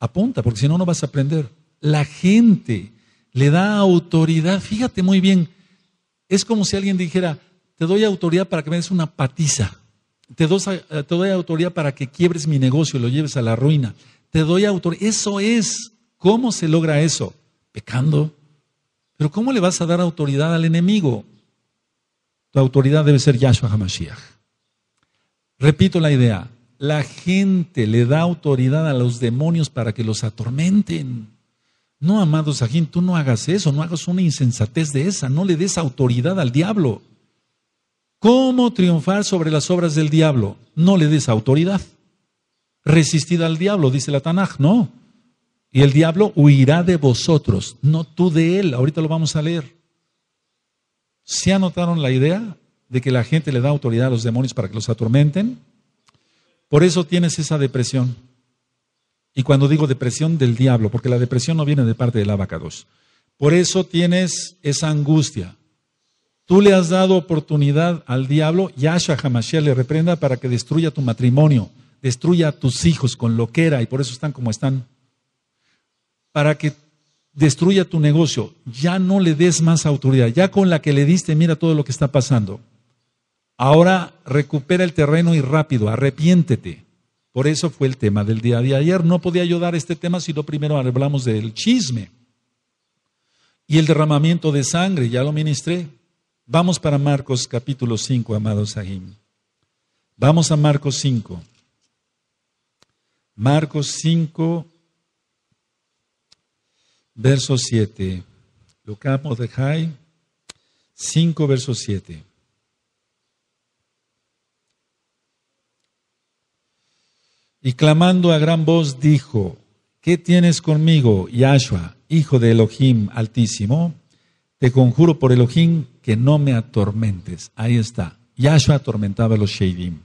Apunta, porque si no, no vas a aprender. La gente le da autoridad, fíjate muy bien, es como si alguien dijera, te doy autoridad para que me des una patiza, te, eh, doy, autoridad para que quiebres mi negocio y lo lleves a la ruina, te doy autoridad. Eso es, ¿cómo se logra eso? pecando. Pero ¿cómo le vas a dar autoridad al enemigo? Tu autoridad debe ser Yahshua HaMashiach. Repito la idea, la gente le da autoridad a los demonios para que los atormenten. No, amado Sajín, tú no hagas eso, no hagas una insensatez de esa, no le des autoridad al diablo. ¿Cómo triunfar sobre las obras del diablo? No le des autoridad. Resistid al diablo, dice la Tanaj, no. Y el diablo huirá de vosotros, no tú de él. Ahorita lo vamos a leer. ¿Se anotaron la idea de que la gente le da autoridad a los demonios para que los atormenten? Por eso tienes esa depresión. Y cuando digo depresión del diablo, porque la depresión no viene de parte del abacados. Por eso tienes esa angustia. Tú le has dado oportunidad al diablo, Yahshua Hamashiach le reprenda para que destruya tu matrimonio, destruya a tus hijos con loquera y por eso están como están para que destruya tu negocio. Ya no le des más autoridad. Ya con la que le diste, mira todo lo que está pasando. Ahora recupera el terreno y rápido, arrepiéntete. Por eso fue el tema del día de ayer. No podía ayudar este tema si no primero hablamos del chisme y el derramamiento de sangre. Ya lo ministré. Vamos para Marcos capítulo 5, amados Sahim. Vamos a Marcos 5. Marcos 5, verso 7. de 5, verso 7. Y clamando a gran voz dijo, ¿qué tienes conmigo, Yahshua, hijo de Elohim altísimo? Te conjuro por Elohim que no me atormentes. Ahí está. Yahshua atormentaba a los Sheidim.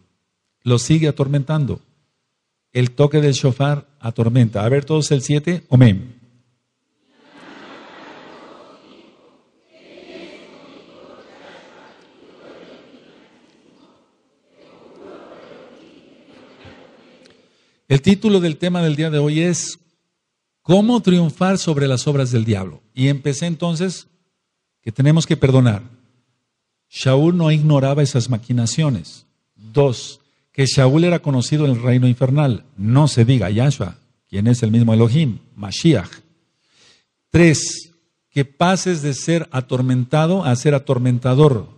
Lo sigue atormentando. El toque del shofar atormenta. A ver todos el 7. Amén. El título del tema del día de hoy es ¿Cómo triunfar sobre las obras del diablo? Y empecé entonces que tenemos que perdonar. Shaul no ignoraba esas maquinaciones. Dos, que Shaul era conocido en el reino infernal. No se diga Yahshua, quien es el mismo Elohim, Mashiach. Tres, que pases de ser atormentado a ser atormentador.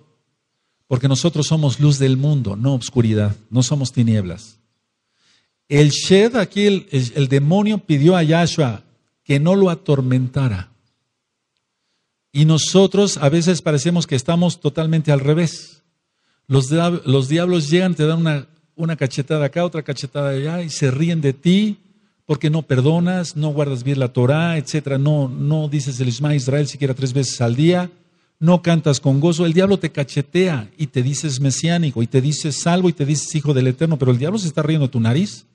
Porque nosotros somos luz del mundo, no obscuridad, no somos tinieblas. El Shed, aquí el, demonio pidió a Yahshua que no lo atormentara. Y nosotros a veces parecemos que estamos totalmente al revés. Los, diablos llegan, te dan una, cachetada acá, otra cachetada allá y se ríen de ti porque no perdonas, no guardas bien la Torá, etcétera, no, no dices el Ismael Israel siquiera tres veces al día, no cantas con gozo, el diablo te cachetea y te dices mesiánico y te dices salvo y te dices hijo del Eterno, pero el diablo se está riendo de tu nariz.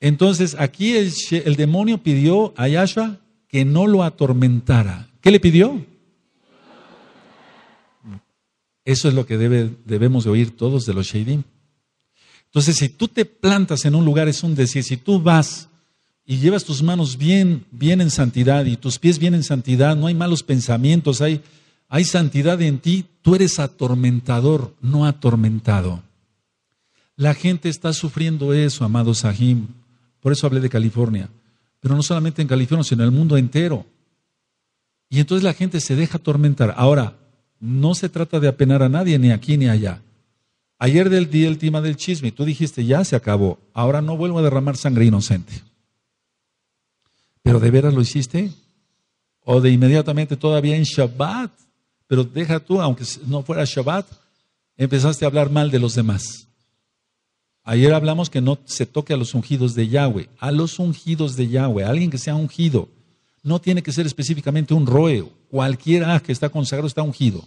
Entonces aquí el, demonio pidió a Yahshua que no lo atormentara. ¿Qué le pidió? Eso es lo que debemos de oír todos de los Sheidim. Entonces, si tú te plantas en un lugar, es un decir, si tú vas y llevas tus manos bien, bien en santidad y tus pies bien en santidad, no hay malos pensamientos, hay, hay santidad en ti, tú eres atormentador, no atormentado. La gente está sufriendo eso, amado Sahim. Por eso hablé de California. Pero no solamente en California, sino en el mundo entero. Y entonces la gente se deja atormentar. Ahora, no se trata de apenar a nadie, ni aquí ni allá. Ayer del día el tema del chisme, tú dijiste, ya se acabó, ahora no vuelvo a derramar sangre inocente. ¿Pero de veras lo hiciste? ¿O de inmediatamente todavía en Shabbat? Pero deja tú, aunque no fuera Shabbat, empezaste a hablar mal de los demás. Ayer hablamos que no se toque a los ungidos de Yahweh, a los ungidos de Yahweh, a alguien que sea ungido. No tiene que ser específicamente un roeo. cualquiera que está consagrado está ungido.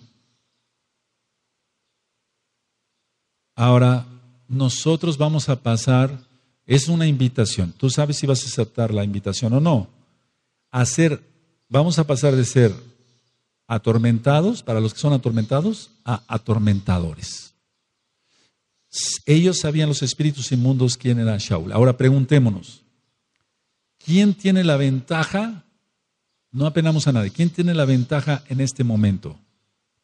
Ahora, nosotros vamos a pasar, es una invitación. Tú sabes si vas a aceptar la invitación o no. A ser, vamos a pasar de ser atormentados, para los que son atormentados, a atormentadores. Ellos sabían los espíritus inmundos quién era Shaul. Ahora preguntémonos, ¿quién tiene la ventaja? No apenamos a nadie. ¿Quién tiene la ventaja en este momento?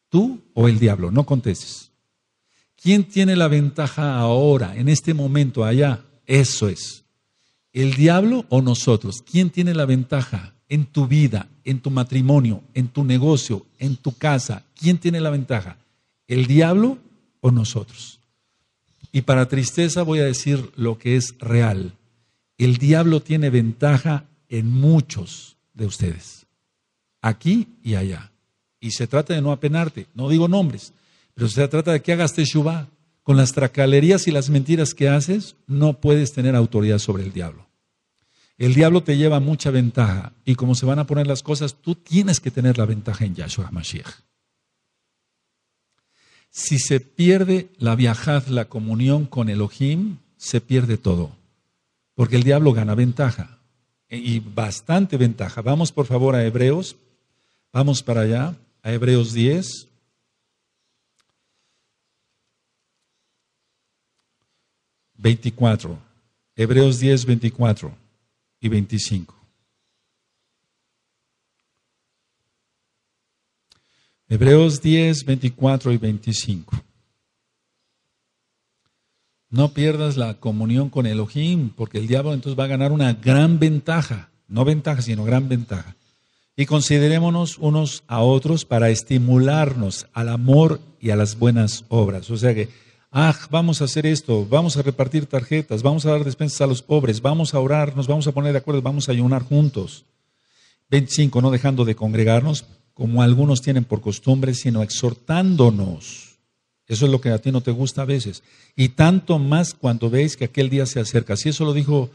¿Tú o el diablo? No contestes. ¿Quién tiene la ventaja ahora, en este momento, allá? Eso es. ¿El diablo o nosotros? ¿Quién tiene la ventaja en tu vida, en tu matrimonio, en tu negocio, en tu casa? ¿Quién tiene la ventaja? ¿El diablo o nosotros? Y para tristeza voy a decir lo que es real. El diablo tiene ventaja en muchos de ustedes, aquí y allá. Y se trata de no apenarte, no digo nombres, pero se trata de que hagas teshuvah. Con las tracalerías y las mentiras que haces, no puedes tener autoridad sobre el diablo. El diablo te lleva mucha ventaja y como se van a poner las cosas, tú tienes que tener la ventaja en Yahshua Mashiach. Si se pierde la viajad, la comunión con Elohim, se pierde todo. Porque el diablo gana ventaja. E, y bastante ventaja. Vamos por favor a Hebreos. Vamos para allá. A Hebreos 10. Veinticuatro. Hebreos 10, 24 y 25. Hebreos 10, 24 y 25. No pierdas la comunión con Elohim, porque el diablo entonces va a ganar una gran ventaja, no ventaja, sino gran ventaja. Y considerémonos unos a otros para estimularnos al amor y a las buenas obras. O sea que, ah, vamos a hacer esto, vamos a repartir tarjetas, vamos a dar despensas a los pobres, vamos a orar, nos vamos a poner de acuerdo, vamos a ayunar juntos. 25, no dejando de congregarnos, como algunos tienen por costumbre, sino exhortándonos. Eso es lo que a ti no te gusta a veces. Y tanto más cuando veis que aquel día se acerca. Si eso lo dijo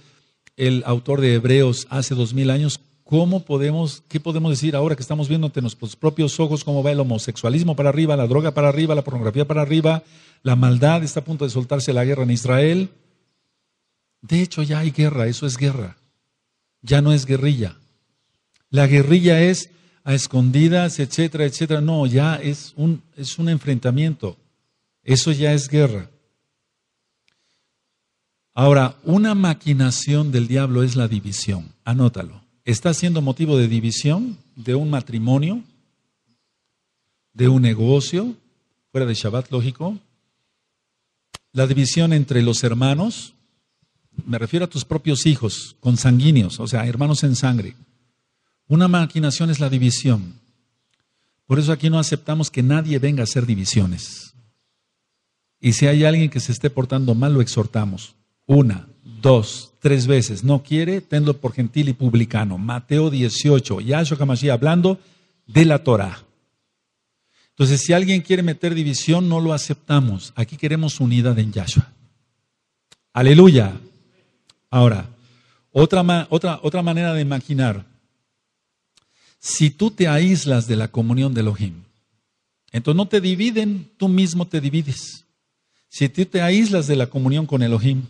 el autor de Hebreos hace dos mil años, ¿cómo podemos, qué podemos decir ahora que estamos viendo ante nuestros propios ojos cómo va el homosexualismo para arriba, la droga para arriba, la pornografía para arriba, la maldad está a punto de soltarse la guerra en Israel? De hecho, ya hay guerra, eso es guerra. Ya no es guerrilla. La guerrilla es a escondidas, etcétera, etcétera. No, ya es un, es un enfrentamiento. Eso ya es guerra. Ahora, una maquinación del diablo es la división. Anótalo. Está siendo motivo de división de un matrimonio, de un negocio, fuera de Shabbat, lógico. La división entre los hermanos, me refiero a tus propios hijos, consanguíneos, o sea, hermanos en sangre una maquinación es la división. Por eso aquí no aceptamos que nadie venga a hacer divisiones. Y si hay alguien que se esté portando mal, lo exhortamos. Una, dos, tres veces. No quiere, tenlo por gentil y publicano. Mateo 18, Yahshua Hamashiach hablando de la Torah. Entonces, si alguien quiere meter división, no lo aceptamos. Aquí queremos unidad en Yahshua. Aleluya. Ahora, otra, otra, otra manera de imaginar si tú te aíslas de la comunión de Elohim. Entonces no te dividen, tú mismo te divides. Si tú te aíslas de la comunión con Elohim,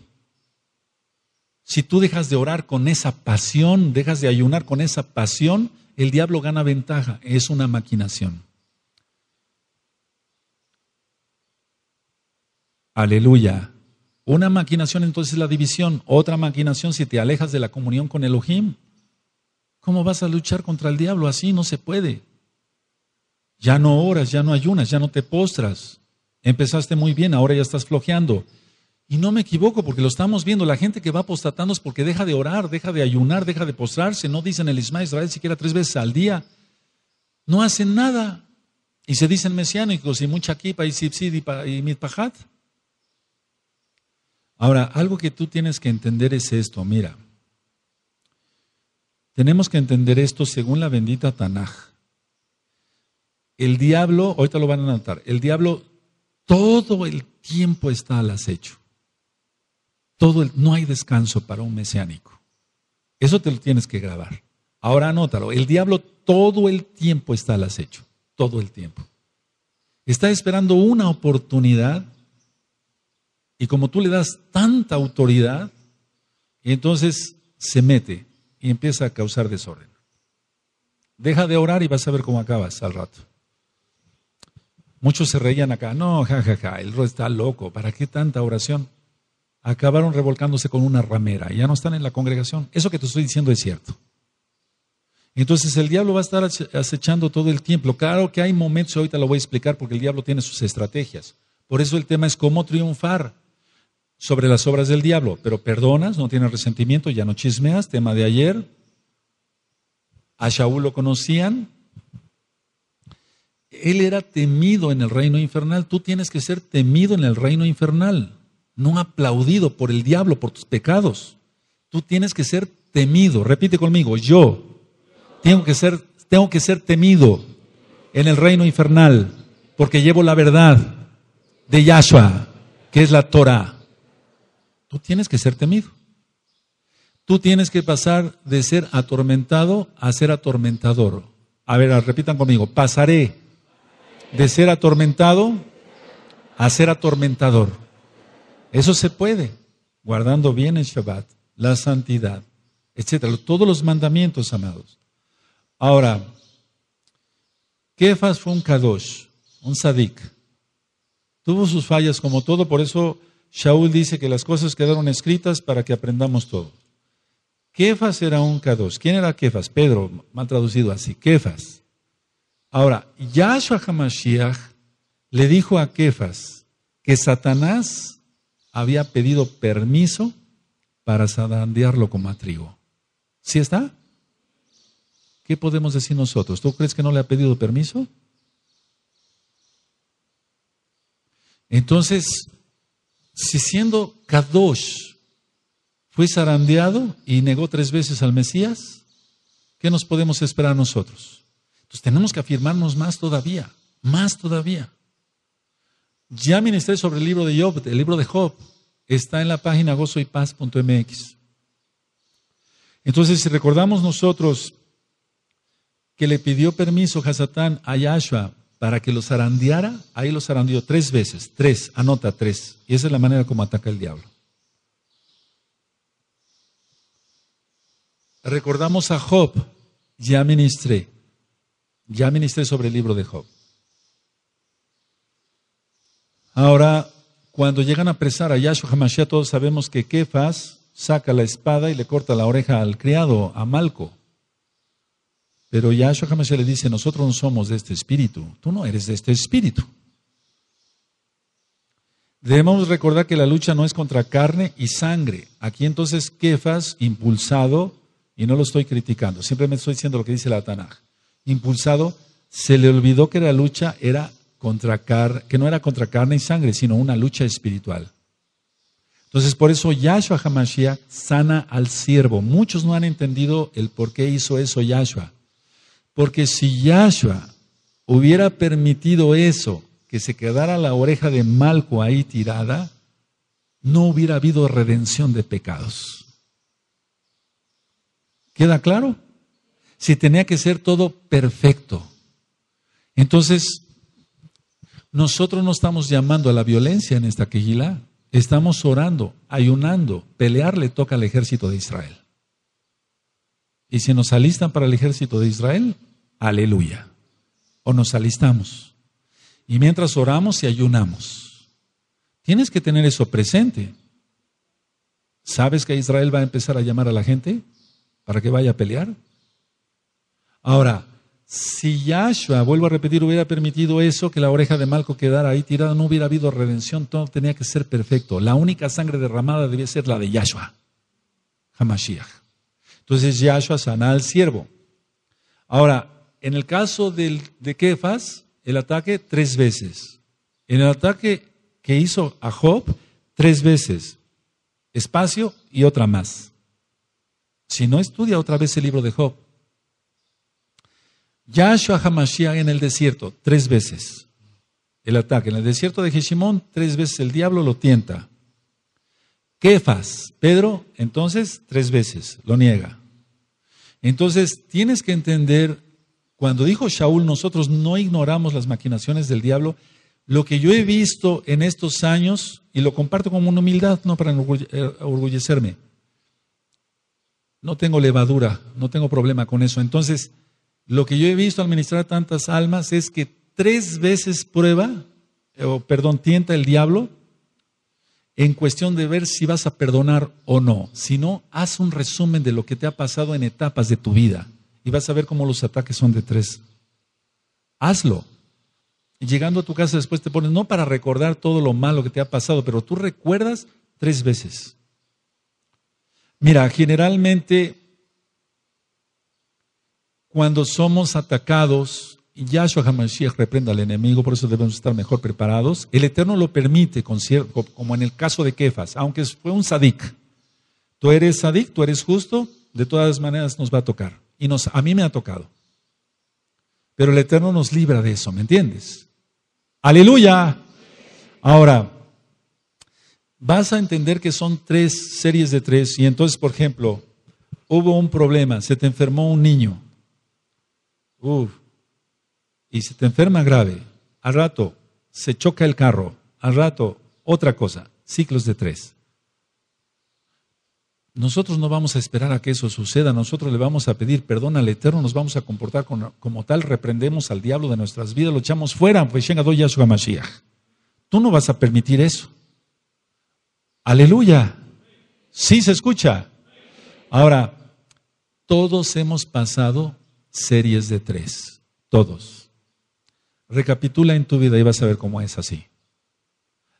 si tú dejas de orar con esa pasión, dejas de ayunar con esa pasión, el diablo gana ventaja, es una maquinación. Aleluya. Una maquinación entonces es la división, otra maquinación si te alejas de la comunión con Elohim, ¿Cómo vas a luchar contra el diablo? Así no se puede. Ya no oras, ya no ayunas, ya no te postras. Empezaste muy bien, ahora ya estás flojeando. Y no me equivoco porque lo estamos viendo. La gente que va apostatando es porque deja de orar, deja de ayunar, deja de postrarse. No dicen el Ismael Israel siquiera tres veces al día. No hacen nada. Y se dicen mesiánicos y mucha kipa y sipsid y mitpajat. Ahora, algo que tú tienes que entender es esto. Mira, tenemos que entender esto según la bendita Tanaj. El diablo, ahorita lo van a anotar, el diablo todo el tiempo está al acecho. Todo el, no hay descanso para un mesiánico. Eso te lo tienes que grabar. Ahora anótalo. El diablo todo el tiempo está al acecho. Todo el tiempo. Está esperando una oportunidad. Y como tú le das tanta autoridad, entonces se mete y empieza a causar desorden. Deja de orar y vas a ver cómo acabas al rato. Muchos se reían acá, no, jajaja, ja, ja, el está loco, ¿para qué tanta oración? Acabaron revolcándose con una ramera, ya no están en la congregación. Eso que te estoy diciendo es cierto. Entonces el diablo va a estar acechando todo el tiempo. Claro que hay momentos, ahorita lo voy a explicar porque el diablo tiene sus estrategias. Por eso el tema es cómo triunfar sobre las obras del diablo, pero perdonas, no tienes resentimiento, ya no chismeas, tema de ayer. A Shaul lo conocían. Él era temido en el reino infernal. Tú tienes que ser temido en el reino infernal, no aplaudido por el diablo, por tus pecados. Tú tienes que ser temido. Repite conmigo, yo tengo que ser, tengo que ser temido en el reino infernal, porque llevo la verdad de Yahshua, que es la Torah tú tienes que ser temido. Tú tienes que pasar de ser atormentado a ser atormentador. A ver, repitan conmigo, pasaré de ser atormentado a ser atormentador. Eso se puede, guardando bien el Shabbat, la santidad, etcétera, todos los mandamientos, amados. Ahora, Kefas fue un kadosh, un sadik. Tuvo sus fallas como todo, por eso Shaul dice que las cosas quedaron escritas para que aprendamos todo. Kefas era un k ¿Quién era Kefas? Pedro, mal traducido así, Kefas. Ahora, Yahshua HaMashiach le dijo a Kefas que Satanás había pedido permiso para sadandearlo como a trigo. ¿Sí está? ¿Qué podemos decir nosotros? ¿Tú crees que no le ha pedido permiso? Entonces, si siendo Kadosh fue zarandeado y negó tres veces al Mesías, ¿qué nos podemos esperar nosotros? Entonces tenemos que afirmarnos más todavía, más todavía. Ya ministré sobre el libro de Job, el libro de Job está en la página gozoypaz.mx. Entonces, si recordamos nosotros que le pidió permiso Hasatán a Yahshua para que los zarandeara, ahí los zarandeó tres veces, tres, anota tres. Y esa es la manera como ataca el diablo. Recordamos a Job, ya ministré, ya ministré sobre el libro de Job. Ahora, cuando llegan a apresar a Yahshua Hamashiach, todos sabemos que Kefas saca la espada y le corta la oreja al criado, a Malco. Pero Yahshua se le dice, nosotros no somos de este espíritu, tú no eres de este espíritu. Debemos recordar que la lucha no es contra carne y sangre. Aquí entonces Kefas, impulsado, y no lo estoy criticando, simplemente estoy diciendo lo que dice la Tanaj, impulsado, se le olvidó que la lucha era contra carne, que no era contra carne y sangre, sino una lucha espiritual. Entonces, por eso Yahshua Hamashiach sana al siervo. Muchos no han entendido el por qué hizo eso Yahshua. Porque si Yahshua hubiera permitido eso, que se quedara la oreja de Malco ahí tirada, no hubiera habido redención de pecados. ¿Queda claro? Si tenía que ser todo perfecto. Entonces, nosotros no estamos llamando a la violencia en esta quejilá, estamos orando, ayunando, pelear le toca al ejército de Israel. Y si nos alistan para el ejército de Israel, aleluya. O nos alistamos. Y mientras oramos y ayunamos. Tienes que tener eso presente. ¿Sabes que Israel va a empezar a llamar a la gente para que vaya a pelear? Ahora, si Yahshua, vuelvo a repetir, hubiera permitido eso, que la oreja de Malco quedara ahí tirada, no hubiera habido redención, todo tenía que ser perfecto. La única sangre derramada debía ser la de Yahshua, Hamashiach. Entonces Yahshua sana al siervo. Ahora, en el caso de Kefas, el ataque tres veces. En el ataque que hizo a Job, tres veces. Espacio y otra más. Si no, estudia otra vez el libro de Job. Yahshua Hamashiach en el desierto, tres veces. El ataque en el desierto de Jeshimón, tres veces el diablo lo tienta faz? Pedro, entonces, tres veces lo niega. Entonces, tienes que entender, cuando dijo Shaul, nosotros no ignoramos las maquinaciones del diablo. Lo que yo he visto en estos años, y lo comparto como una humildad, no para eh, orgullecerme, no tengo levadura, no tengo problema con eso. Entonces, lo que yo he visto al ministrar tantas almas es que tres veces prueba, eh, o perdón, tienta el diablo en cuestión de ver si vas a perdonar o no. Si no, haz un resumen de lo que te ha pasado en etapas de tu vida y vas a ver cómo los ataques son de tres. Hazlo. Y llegando a tu casa después te pones, no para recordar todo lo malo que te ha pasado, pero tú recuerdas tres veces. Mira, generalmente cuando somos atacados Yahshua HaMashiach reprenda al enemigo, por eso debemos estar mejor preparados. El Eterno lo permite, como en el caso de Kefas, aunque fue un sadik. Tú eres sadik, tú eres justo, de todas maneras nos va a tocar. Y nos, a mí me ha tocado. Pero el Eterno nos libra de eso, ¿me entiendes? Aleluya. Ahora, vas a entender que son tres series de tres. Y entonces, por ejemplo, hubo un problema, se te enfermó un niño. Uf y se te enferma grave, al rato se choca el carro, al rato otra cosa, ciclos de tres. Nosotros no vamos a esperar a que eso suceda, nosotros le vamos a pedir perdón al Eterno, nos vamos a comportar como tal, reprendemos al diablo de nuestras vidas, lo echamos fuera, pues llega Mashiach. Tú no vas a permitir eso. Aleluya. Sí se escucha. Ahora, todos hemos pasado series de tres, todos. Recapitula en tu vida y vas a ver cómo es así.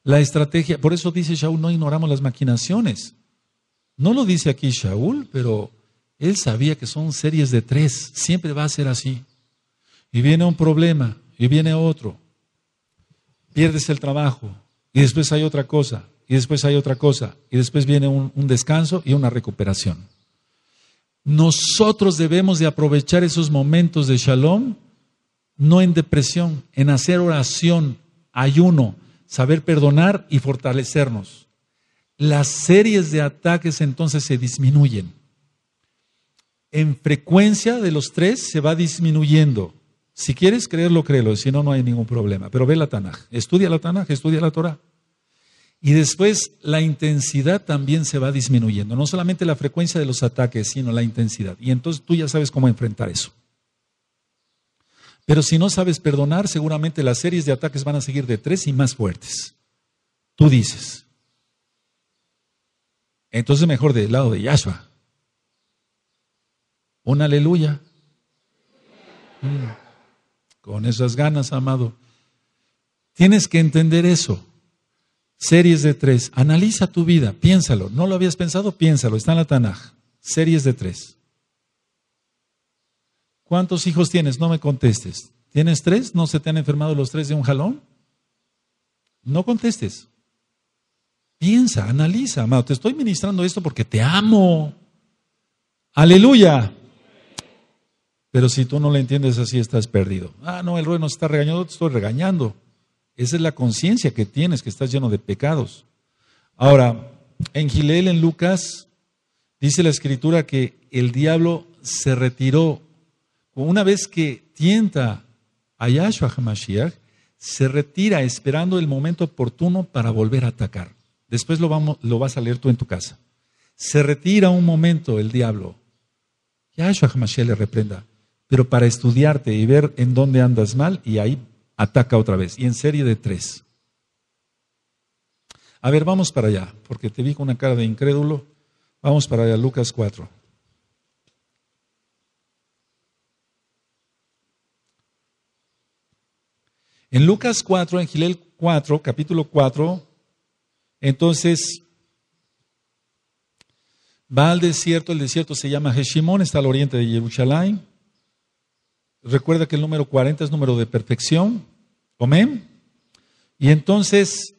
La estrategia, por eso dice Shaul, no ignoramos las maquinaciones. No lo dice aquí Shaul, pero él sabía que son series de tres, siempre va a ser así. Y viene un problema, y viene otro. Pierdes el trabajo, y después hay otra cosa, y después hay otra cosa, y después viene un, descanso y una recuperación. Nosotros debemos de aprovechar esos momentos de shalom no en depresión, en hacer oración, ayuno, saber perdonar y fortalecernos. Las series de ataques entonces se disminuyen. En frecuencia de los tres se va disminuyendo. Si quieres creerlo, créelo, si no, no hay ningún problema. Pero ve la Tanaj, estudia la Tanaj, estudia la Torah. Y después la intensidad también se va disminuyendo, no solamente la frecuencia de los ataques, sino la intensidad. Y entonces tú ya sabes cómo enfrentar eso. Pero si no sabes perdonar, seguramente las series de ataques van a seguir de tres y más fuertes. Tú dices. Entonces mejor del lado de Yahshua. Un aleluya. Mm. Con esas ganas, amado. Tienes que entender eso. Series de tres. Analiza tu vida, piénsalo. ¿No lo habías pensado? Piénsalo. Está en la Tanaj. Series de tres. ¿Cuántos hijos tienes? No me contestes. ¿Tienes tres? ¿No se te han enfermado los tres de un jalón? No contestes. Piensa, analiza, amado. Te estoy ministrando esto porque te amo. Aleluya. Pero si tú no lo entiendes así, estás perdido. Ah, no, el rey se está regañando, te estoy regañando. Esa es la conciencia que tienes, que estás lleno de pecados. Ahora, en Gilel, en Lucas, dice la escritura que el diablo se retiró una vez que tienta a Yahshua HaMashiach, se retira esperando el momento oportuno para volver a atacar. Después lo, vas a leer tú en tu casa. Se retira un momento el diablo. Yahshua HaMashiach le reprenda. Pero para estudiarte y ver en dónde andas mal, y ahí ataca otra vez. Y en serie de tres. A ver, vamos para allá, porque te vi con una cara de incrédulo. Vamos para allá, Lucas 4. En Lucas 4, en Gilel 4, capítulo 4, entonces va al desierto, el desierto se llama Heshimón, está al oriente de Jerusalén. Recuerda que el número 40 es número de perfección. Amén. Y entonces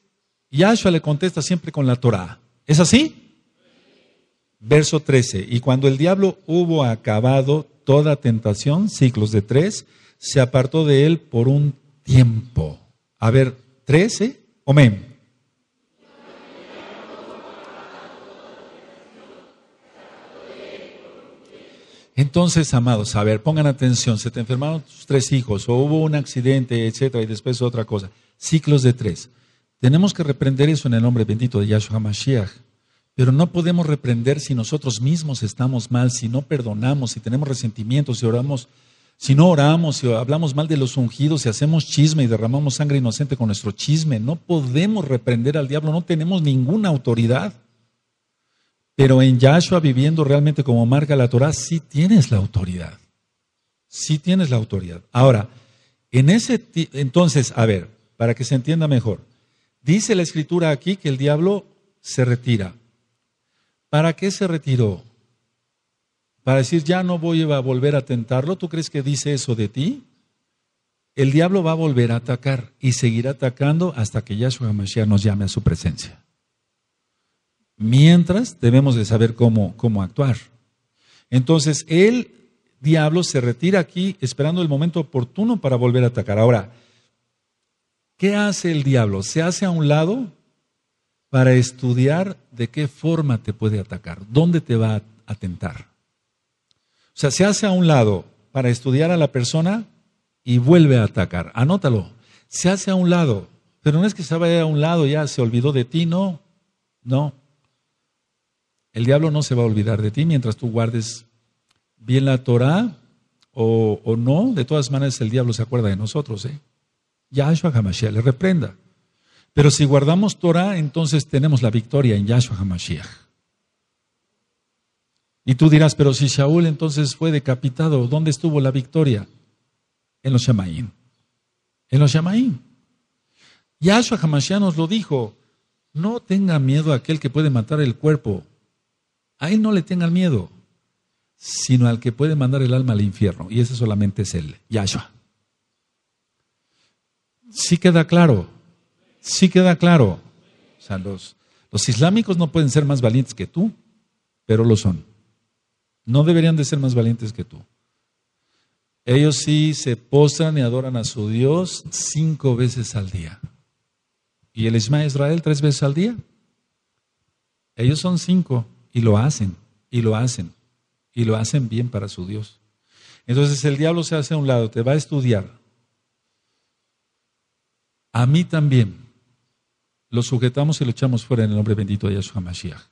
Yahshua le contesta siempre con la Torah. ¿Es así? Verso 13. Y cuando el diablo hubo acabado toda tentación, ciclos de tres, se apartó de él por un tiempo. A ver, 13, amén. Entonces, amados, a ver, pongan atención, se te enfermaron tus tres hijos, o hubo un accidente, etcétera, y después otra cosa. Ciclos de tres. Tenemos que reprender eso en el nombre bendito de Yahshua Mashiach. Pero no podemos reprender si nosotros mismos estamos mal, si no perdonamos, si tenemos resentimientos, si oramos si no oramos, si hablamos mal de los ungidos, si hacemos chisme y derramamos sangre inocente con nuestro chisme, no podemos reprender al diablo, no tenemos ninguna autoridad. Pero en Yahshua viviendo realmente como marca la Torah, sí tienes la autoridad. Sí tienes la autoridad. Ahora, en ese entonces, a ver, para que se entienda mejor, dice la escritura aquí que el diablo se retira. ¿Para qué se retiró? para decir, ya no voy a volver a tentarlo. ¿Tú crees que dice eso de ti? El diablo va a volver a atacar y seguirá atacando hasta que Yahshua Mashiach nos llame a su presencia. Mientras debemos de saber cómo, cómo actuar. Entonces, el diablo se retira aquí esperando el momento oportuno para volver a atacar. Ahora, ¿qué hace el diablo? Se hace a un lado para estudiar de qué forma te puede atacar, dónde te va a atentar. O sea, se hace a un lado para estudiar a la persona y vuelve a atacar. Anótalo. Se hace a un lado. Pero no es que se vaya a un lado, ya se olvidó de ti, no. No. El diablo no se va a olvidar de ti mientras tú guardes bien la Torah o, o no. De todas maneras, el diablo se acuerda de nosotros. ¿eh? Yahshua Hamashiach le reprenda. Pero si guardamos Torah, entonces tenemos la victoria en Yahshua Hamashiach. Y tú dirás, pero si Saúl entonces fue decapitado, ¿dónde estuvo la victoria? En los Shamaín. En los Shamaín. Yahshua Hamashiach nos lo dijo. No tenga miedo a aquel que puede matar el cuerpo. A él no le tengan miedo, sino al que puede mandar el alma al infierno. Y ese solamente es él, Yahshua. Sí queda claro. Sí queda claro. O sea, los islámicos no pueden ser más valientes que tú, pero lo son. No deberían de ser más valientes que tú. Ellos sí se postran y adoran a su Dios cinco veces al día. Y el Ismael Israel tres veces al día. Ellos son cinco y lo hacen, y lo hacen, y lo hacen bien para su Dios. Entonces el diablo se hace a un lado, te va a estudiar. A mí también. Lo sujetamos y lo echamos fuera en el nombre bendito de Yahshua Mashiach.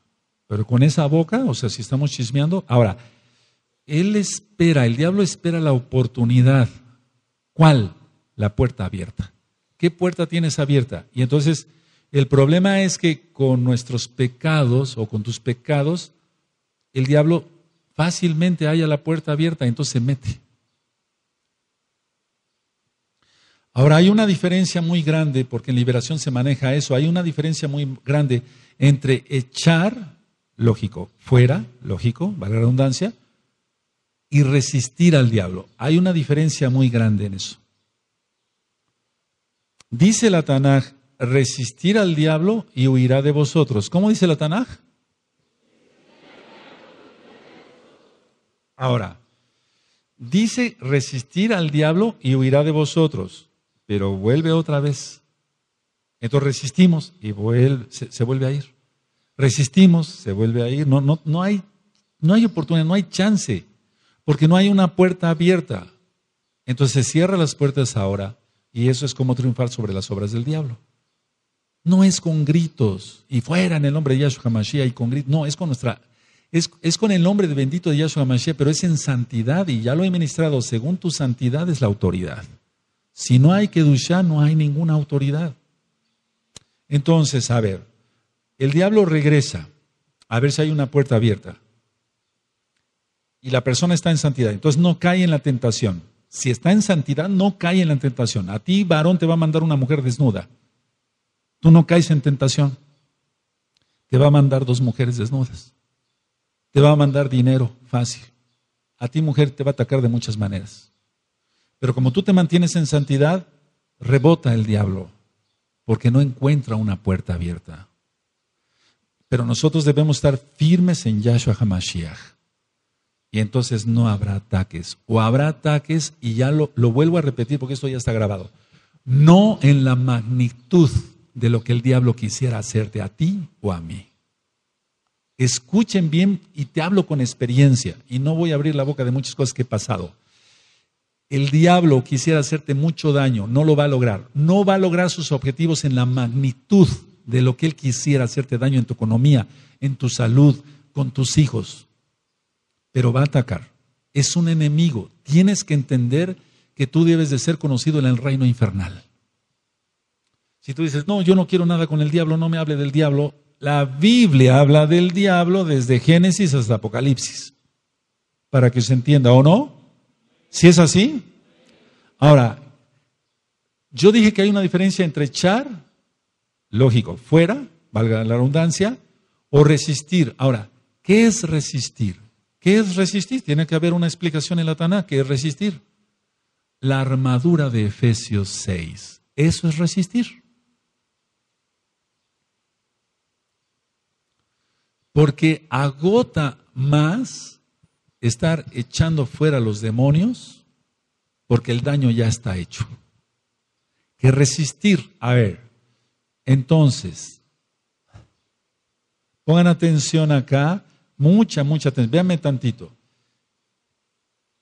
Pero con esa boca, o sea, si estamos chismeando, ahora, él espera, el diablo espera la oportunidad. ¿Cuál? La puerta abierta. ¿Qué puerta tienes abierta? Y entonces, el problema es que con nuestros pecados o con tus pecados, el diablo fácilmente haya la puerta abierta, entonces se mete. Ahora, hay una diferencia muy grande, porque en liberación se maneja eso, hay una diferencia muy grande entre echar lógico. Fuera, lógico, vale la redundancia, y resistir al diablo. Hay una diferencia muy grande en eso. Dice la Tanaj, resistir al diablo y huirá de vosotros. ¿Cómo dice la Tanaj? Ahora, dice resistir al diablo y huirá de vosotros, pero vuelve otra vez. Entonces resistimos y se vuelve a ir. Resistimos, se vuelve a ir. No, no, no, hay, no hay oportunidad, no hay chance, porque no hay una puerta abierta. Entonces se cierran las puertas ahora y eso es como triunfar sobre las obras del diablo. No es con gritos y fuera en el nombre de Yahshua Mashiach y con gritos. No, es con nuestra es, con el nombre de bendito de Yahshua Mashiach, pero es en santidad y ya lo he ministrado. Según tu santidad es la autoridad. Si no hay Kedushah no hay ninguna autoridad. Entonces, a ver, el diablo regresa a ver si hay una puerta abierta. Y la persona está en santidad. Entonces no cae en la tentación. Si está en santidad, no cae en la tentación. A ti, varón, te va a mandar una mujer desnuda. Tú no caes en tentación. Te va a mandar dos mujeres desnudas. Te va a mandar dinero fácil. A ti, mujer, te va a atacar de muchas maneras. Pero como tú te mantienes en santidad, rebota el diablo, porque no encuentra una puerta abierta. Pero nosotros debemos estar firmes en Yahshua HaMashiach. Y entonces no habrá ataques. O habrá ataques, y ya lo, vuelvo a repetir porque esto ya está grabado. No en la magnitud de lo que el diablo quisiera hacerte a ti o a mí. Escuchen bien y te hablo con experiencia. Y no voy a abrir la boca de muchas cosas que he pasado. El diablo quisiera hacerte mucho daño, no lo va a lograr. No va a lograr sus objetivos en la magnitud de lo que Él quisiera hacerte daño en tu economía, en tu salud, con tus hijos. Pero va a atacar. Es un enemigo. Tienes que entender que tú debes de ser conocido en el reino infernal. Si tú dices, no, yo no quiero nada con el diablo, no me hable del diablo, la Biblia habla del diablo desde Génesis hasta Apocalipsis, para que se entienda, ¿o no? Si es así. Ahora, yo dije que hay una diferencia entre echar Lógico, fuera, valga la redundancia, o resistir. Ahora, ¿qué es resistir? ¿Qué es resistir? Tiene que haber una explicación en la Taná. ¿Qué es resistir? La armadura de Efesios 6. Eso es resistir. Porque agota más estar echando fuera los demonios porque el daño ya está hecho. Que resistir, a ver, entonces, pongan atención acá, mucha, mucha atención. Véanme tantito.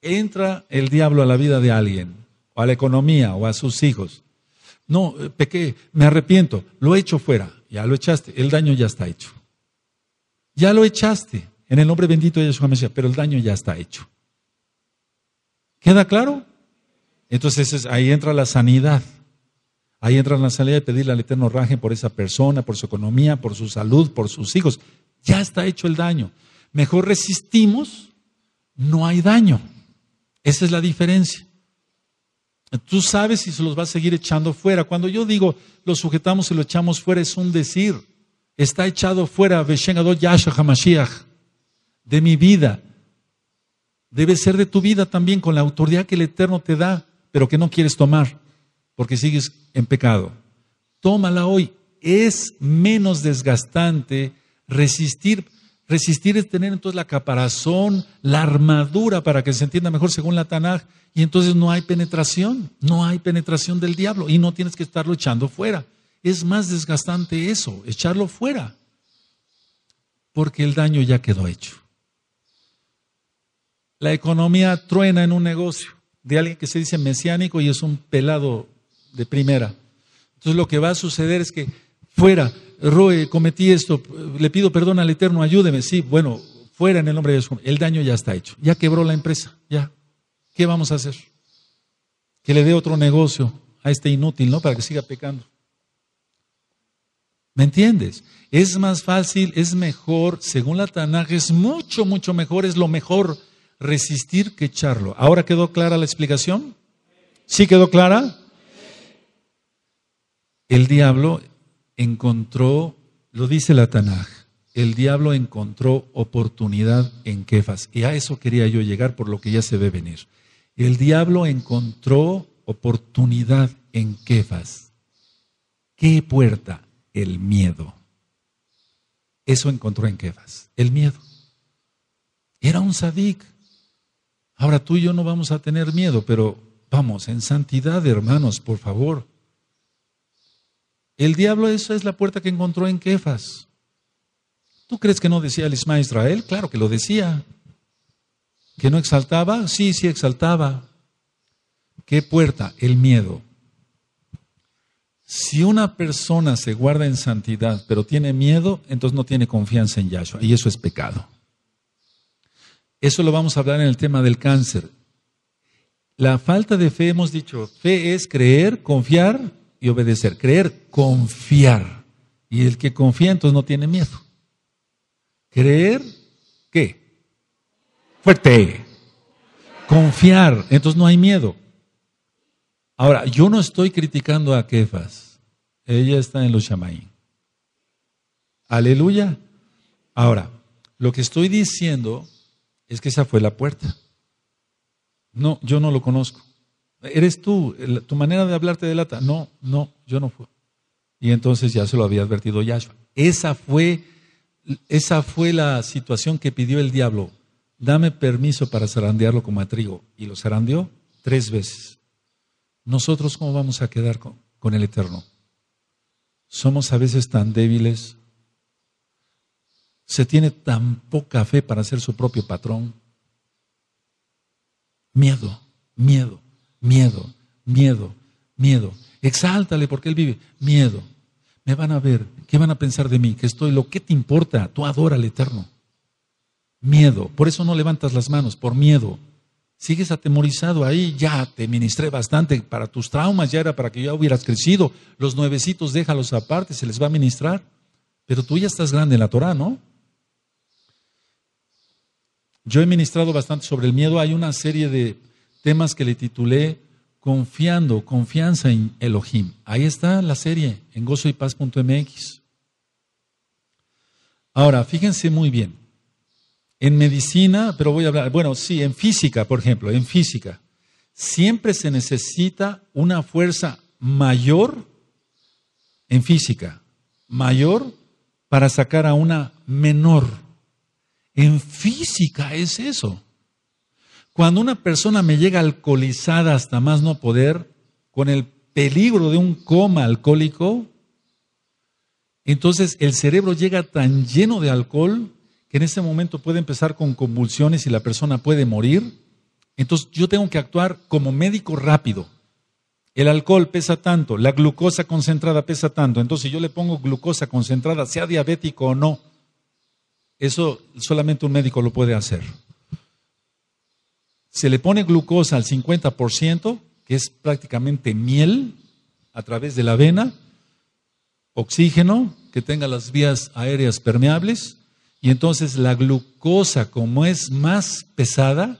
Entra el diablo a la vida de alguien, o a la economía, o a sus hijos. No, eh, pequé, me arrepiento, lo he hecho fuera, ya lo echaste, el daño ya está hecho. Ya lo echaste, en el nombre bendito de Jesús pero el daño ya está hecho. ¿Queda claro? Entonces ahí entra la sanidad. Ahí entra en la salida y pedirle al Eterno raje por esa persona, por su economía, por su salud, por sus hijos. Ya está hecho el daño. Mejor resistimos, no hay daño. Esa es la diferencia. Tú sabes si se los va a seguir echando fuera. Cuando yo digo lo sujetamos y lo echamos fuera, es un decir. Está echado fuera, Hamashiach, de mi vida. Debe ser de tu vida también con la autoridad que el Eterno te da, pero que no quieres tomar porque sigues en pecado. Tómala hoy. Es menos desgastante resistir. Resistir es tener entonces la caparazón, la armadura, para que se entienda mejor según la Tanaj, y entonces no hay penetración, no hay penetración del diablo, y no tienes que estarlo echando fuera. Es más desgastante eso, echarlo fuera, porque el daño ya quedó hecho. La economía truena en un negocio de alguien que se dice mesiánico y es un pelado de primera. Entonces lo que va a suceder es que fuera, Roe, cometí esto, le pido perdón al Eterno, ayúdeme. Sí, bueno, fuera en el nombre de Jesús. El daño ya está hecho, ya quebró la empresa, ya. ¿Qué vamos a hacer? Que le dé otro negocio a este inútil, ¿no? Para que siga pecando. ¿Me entiendes? Es más fácil, es mejor, según la Tanaj, es mucho, mucho mejor, es lo mejor resistir que echarlo. ¿Ahora quedó clara la explicación? ¿Sí quedó clara? el diablo encontró, lo dice la Tanaj, el diablo encontró oportunidad en Kefas. Y a eso quería yo llegar por lo que ya se ve venir. El diablo encontró oportunidad en Kefas. ¿Qué puerta? El miedo. Eso encontró en Kefas, el miedo. Era un sadik. Ahora tú y yo no vamos a tener miedo, pero vamos, en santidad, hermanos, por favor. El diablo, esa es la puerta que encontró en Kefas. ¿Tú crees que no decía el Ismael Israel? Claro que lo decía. ¿Que no exaltaba? Sí, sí exaltaba. ¿Qué puerta? El miedo. Si una persona se guarda en santidad, pero tiene miedo, entonces no tiene confianza en Yahshua, y eso es pecado. Eso lo vamos a hablar en el tema del cáncer. La falta de fe, hemos dicho, fe es creer, confiar y obedecer. Creer, confiar. Y el que confía entonces no tiene miedo. Creer, ¿qué? Fuerte. Confiar, entonces no hay miedo. Ahora, yo no estoy criticando a Kefas. Ella está en los Shamaín. Aleluya. Ahora, lo que estoy diciendo es que esa fue la puerta. No, yo no lo conozco. Eres tú, tu manera de hablarte delata. No, no, yo no fui. Y entonces ya se lo había advertido Yahshua. Esa fue, esa fue la situación que pidió el diablo. Dame permiso para zarandearlo como a trigo. Y lo zarandeó tres veces. Nosotros, ¿cómo vamos a quedar con, con el Eterno? Somos a veces tan débiles. Se tiene tan poca fe para ser su propio patrón. Miedo, miedo. Miedo, miedo, miedo. Exáltale porque Él vive. Miedo. Me van a ver. ¿Qué van a pensar de mí? Que estoy lo. ¿Qué te importa? Tú adora al Eterno. Miedo. Por eso no levantas las manos, por miedo. Sigues atemorizado ahí, ya te ministré bastante para tus traumas, ya era para que ya hubieras crecido. Los nuevecitos déjalos aparte, se les va a ministrar. Pero tú ya estás grande en la Torah, ¿no? Yo he ministrado bastante sobre el miedo. Hay una serie de temas que le titulé Confiando, confianza en Elohim. Ahí está la serie en gozoypaz.mx. Ahora, fíjense muy bien. En medicina, pero voy a hablar, bueno, sí, en física, por ejemplo, en física, siempre se necesita una fuerza mayor en física, mayor para sacar a una menor. En física es eso. Cuando una persona me llega alcoholizada hasta más no poder, con el peligro de un coma alcohólico, entonces el cerebro llega tan lleno de alcohol que en ese momento puede empezar con convulsiones y la persona puede morir. Entonces yo tengo que actuar como médico rápido. El alcohol pesa tanto, la glucosa concentrada pesa tanto. Entonces si yo le pongo glucosa concentrada, sea diabético o no, eso solamente un médico lo puede hacer se le pone glucosa al 50%, que es prácticamente miel a través de la vena, oxígeno, que tenga las vías aéreas permeables, y entonces la glucosa, como es más pesada,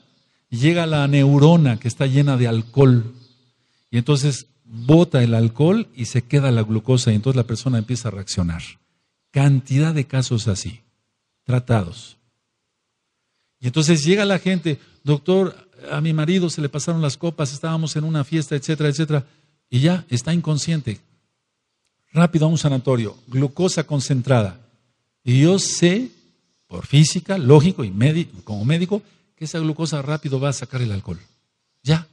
llega a la neurona que está llena de alcohol. Y entonces bota el alcohol y se queda la glucosa y entonces la persona empieza a reaccionar. Cantidad de casos así, tratados. Y entonces llega la gente, doctor, a mi marido se le pasaron las copas, estábamos en una fiesta, etcétera, etcétera, y ya está inconsciente. Rápido a un sanatorio, glucosa concentrada. Y yo sé, por física, lógico y como médico, que esa glucosa rápido va a sacar el alcohol. Ya.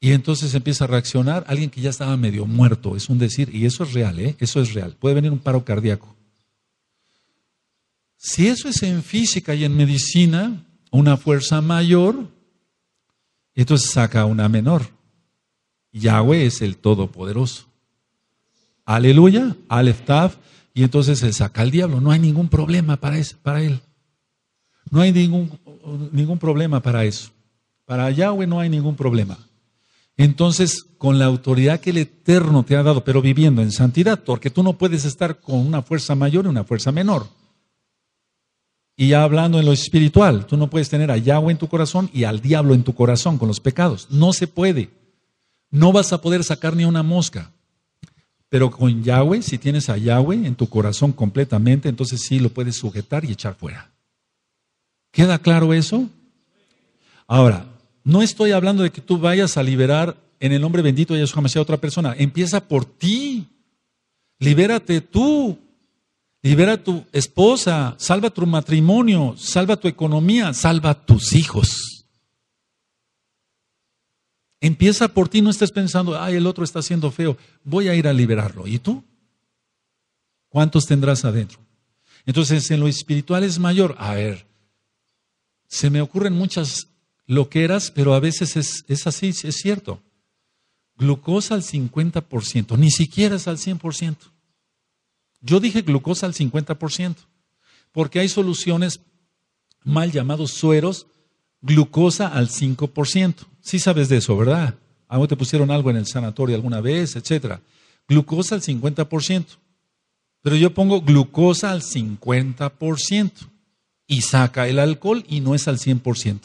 Y entonces empieza a reaccionar alguien que ya estaba medio muerto, es un decir, y eso es real, ¿eh? eso es real. Puede venir un paro cardíaco. Si eso es en física y en medicina, una fuerza mayor, entonces saca una menor. Yahweh es el Todopoderoso. Aleluya, Aleftaf, y entonces se saca al diablo. No hay ningún problema para, eso, para él. No hay ningún, ningún problema para eso. Para Yahweh no hay ningún problema. Entonces, con la autoridad que el Eterno te ha dado, pero viviendo en santidad, porque tú no puedes estar con una fuerza mayor y una fuerza menor. Y ya hablando en lo espiritual, tú no puedes tener a Yahweh en tu corazón y al diablo en tu corazón con los pecados. No se puede. No vas a poder sacar ni una mosca. Pero con Yahweh, si tienes a Yahweh en tu corazón completamente, entonces sí lo puedes sujetar y echar fuera. ¿Queda claro eso? Ahora, no estoy hablando de que tú vayas a liberar en el nombre bendito de Yahshua a otra persona. Empieza por ti. Libérate tú. Libera a tu esposa, salva tu matrimonio, salva tu economía, salva tus hijos. Empieza por ti, no estés pensando, ay, el otro está haciendo feo, voy a ir a liberarlo. ¿Y tú? ¿Cuántos tendrás adentro? Entonces, en lo espiritual es mayor. A ver, se me ocurren muchas loqueras, pero a veces es, es así, es cierto. Glucosa al 50%, ni siquiera es al 100%. Yo dije glucosa al 50%, porque hay soluciones mal llamados sueros, glucosa al 5%. Sí sabes de eso, ¿verdad? A te pusieron algo en el sanatorio alguna vez, etc. Glucosa al 50%. Pero yo pongo glucosa al 50% y saca el alcohol y no es al 100%.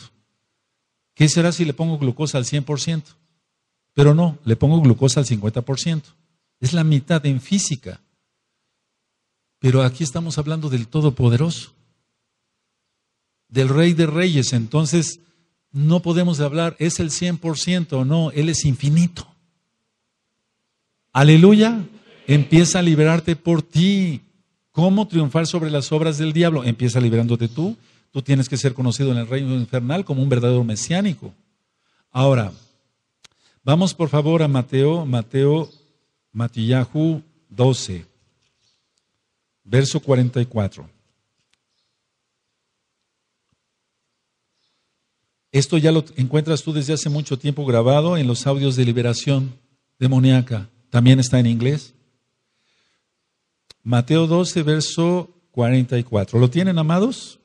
¿Qué será si le pongo glucosa al 100%? Pero no, le pongo glucosa al 50%. Es la mitad en física. Pero aquí estamos hablando del Todopoderoso, del Rey de Reyes. Entonces, no podemos hablar, es el 100% o no, Él es infinito. Aleluya, empieza a liberarte por ti. ¿Cómo triunfar sobre las obras del diablo? Empieza liberándote tú. Tú tienes que ser conocido en el reino infernal como un verdadero mesiánico. Ahora, vamos por favor a Mateo, Mateo, Matillahu 12 verso 44. Esto ya lo encuentras tú desde hace mucho tiempo grabado en los audios de liberación demoníaca. También está en inglés. Mateo 12, verso 44. ¿Lo tienen, amados?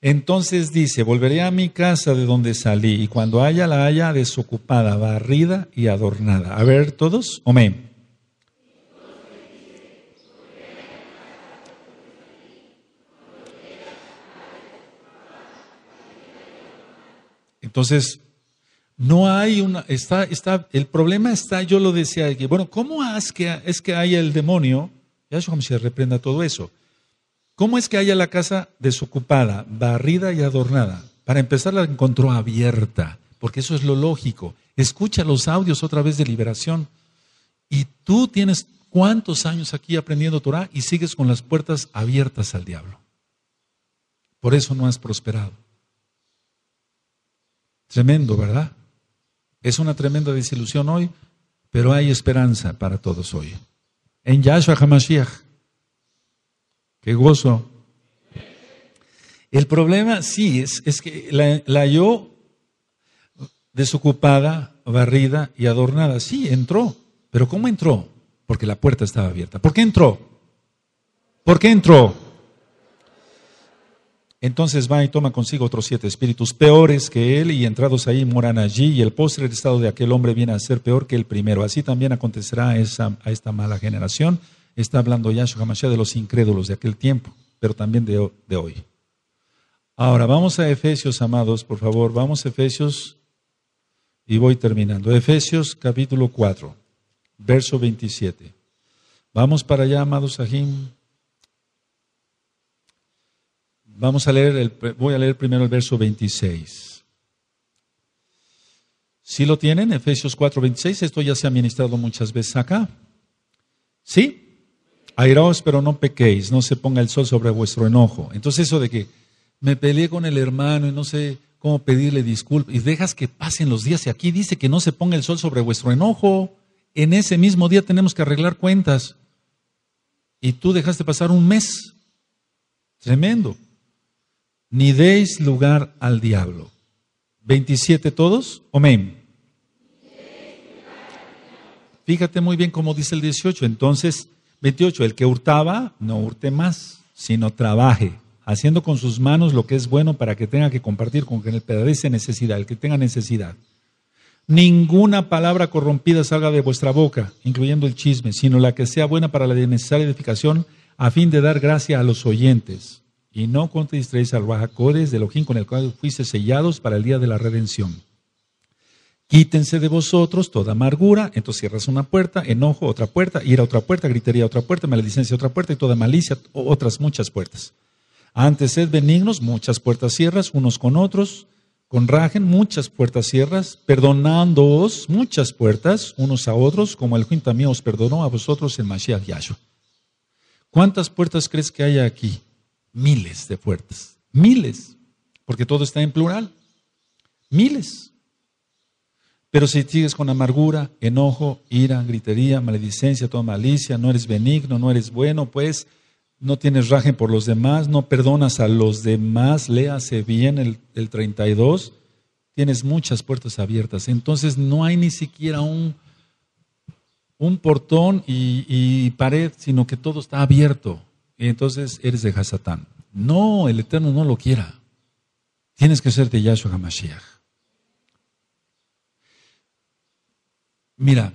Entonces dice, volveré a mi casa de donde salí y cuando haya la haya desocupada, barrida y adornada. A ver, todos, amén. Entonces, no hay una, está, está, el problema está, yo lo decía bueno, ¿cómo es que, es que haya el demonio? si se reprenda todo eso. ¿Cómo es que haya la casa desocupada, barrida y adornada? Para empezar, la encontró abierta, porque eso es lo lógico. Escucha los audios otra vez de liberación. Y tú tienes cuántos años aquí aprendiendo Torah y sigues con las puertas abiertas al diablo. Por eso no has prosperado. Tremendo, ¿verdad? Es una tremenda desilusión hoy, pero hay esperanza para todos hoy. En Yahshua HaMashiach. Qué gozo. El problema sí es, es que la, la yo desocupada, barrida y adornada, sí, entró. Pero ¿cómo entró? Porque la puerta estaba abierta. ¿Por qué entró? ¿Por qué entró? Entonces va y toma consigo otros siete espíritus peores que él y entrados ahí moran allí y el postre del estado de aquel hombre viene a ser peor que el primero. Así también acontecerá a, esa, a esta mala generación. Está hablando Yahshua Hamashiach de los incrédulos de aquel tiempo, pero también de, hoy. Ahora vamos a Efesios, amados, por favor, vamos a Efesios y voy terminando. Efesios capítulo 4, verso 27. Vamos para allá, amados Sahim. Vamos a leer, el, voy a leer primero el verso 26. Si lo tienen, Efesios 4, 26, esto ya se ha ministrado muchas veces acá. ¿Sí? Airaos, pero no pequéis, no se ponga el sol sobre vuestro enojo. Entonces eso de que me peleé con el hermano y no sé cómo pedirle disculpas y dejas que pasen los días y aquí dice que no se ponga el sol sobre vuestro enojo. En ese mismo día tenemos que arreglar cuentas. Y tú dejaste pasar un mes. Tremendo ni deis lugar al diablo. 27 todos, amén. Fíjate muy bien cómo dice el 18. Entonces, 28, el que hurtaba, no hurte más, sino trabaje, haciendo con sus manos lo que es bueno para que tenga que compartir con quien padece necesidad, el que tenga necesidad. Ninguna palabra corrompida salga de vuestra boca, incluyendo el chisme, sino la que sea buena para la necesaria edificación, a fin de dar gracia a los oyentes y no contristéis al bajacores de ojín con el cual fuiste sellados para el día de la redención. Quítense de vosotros toda amargura, entonces cierras una puerta, enojo, otra puerta, ira, otra puerta, gritería, otra puerta, maledicencia, otra puerta y toda malicia, otras muchas puertas. Antes sed benignos, muchas puertas cierras, unos con otros, con rajen, muchas puertas cierras, perdonándoos muchas puertas, unos a otros, como el junta también os perdonó a vosotros en Mashiach Yahshua. ¿Cuántas puertas crees que hay aquí? miles de puertas, miles, porque todo está en plural, miles. Pero si sigues con amargura, enojo, ira, gritería, maledicencia, toda malicia, no eres benigno, no eres bueno, pues no tienes raje por los demás, no perdonas a los demás, léase bien el, 32, tienes muchas puertas abiertas. Entonces no hay ni siquiera un, un portón y pared, sino que todo está abierto entonces eres de Hasatán. No, el Eterno no lo quiera. Tienes que ser de Yahshua HaMashiach. Mira,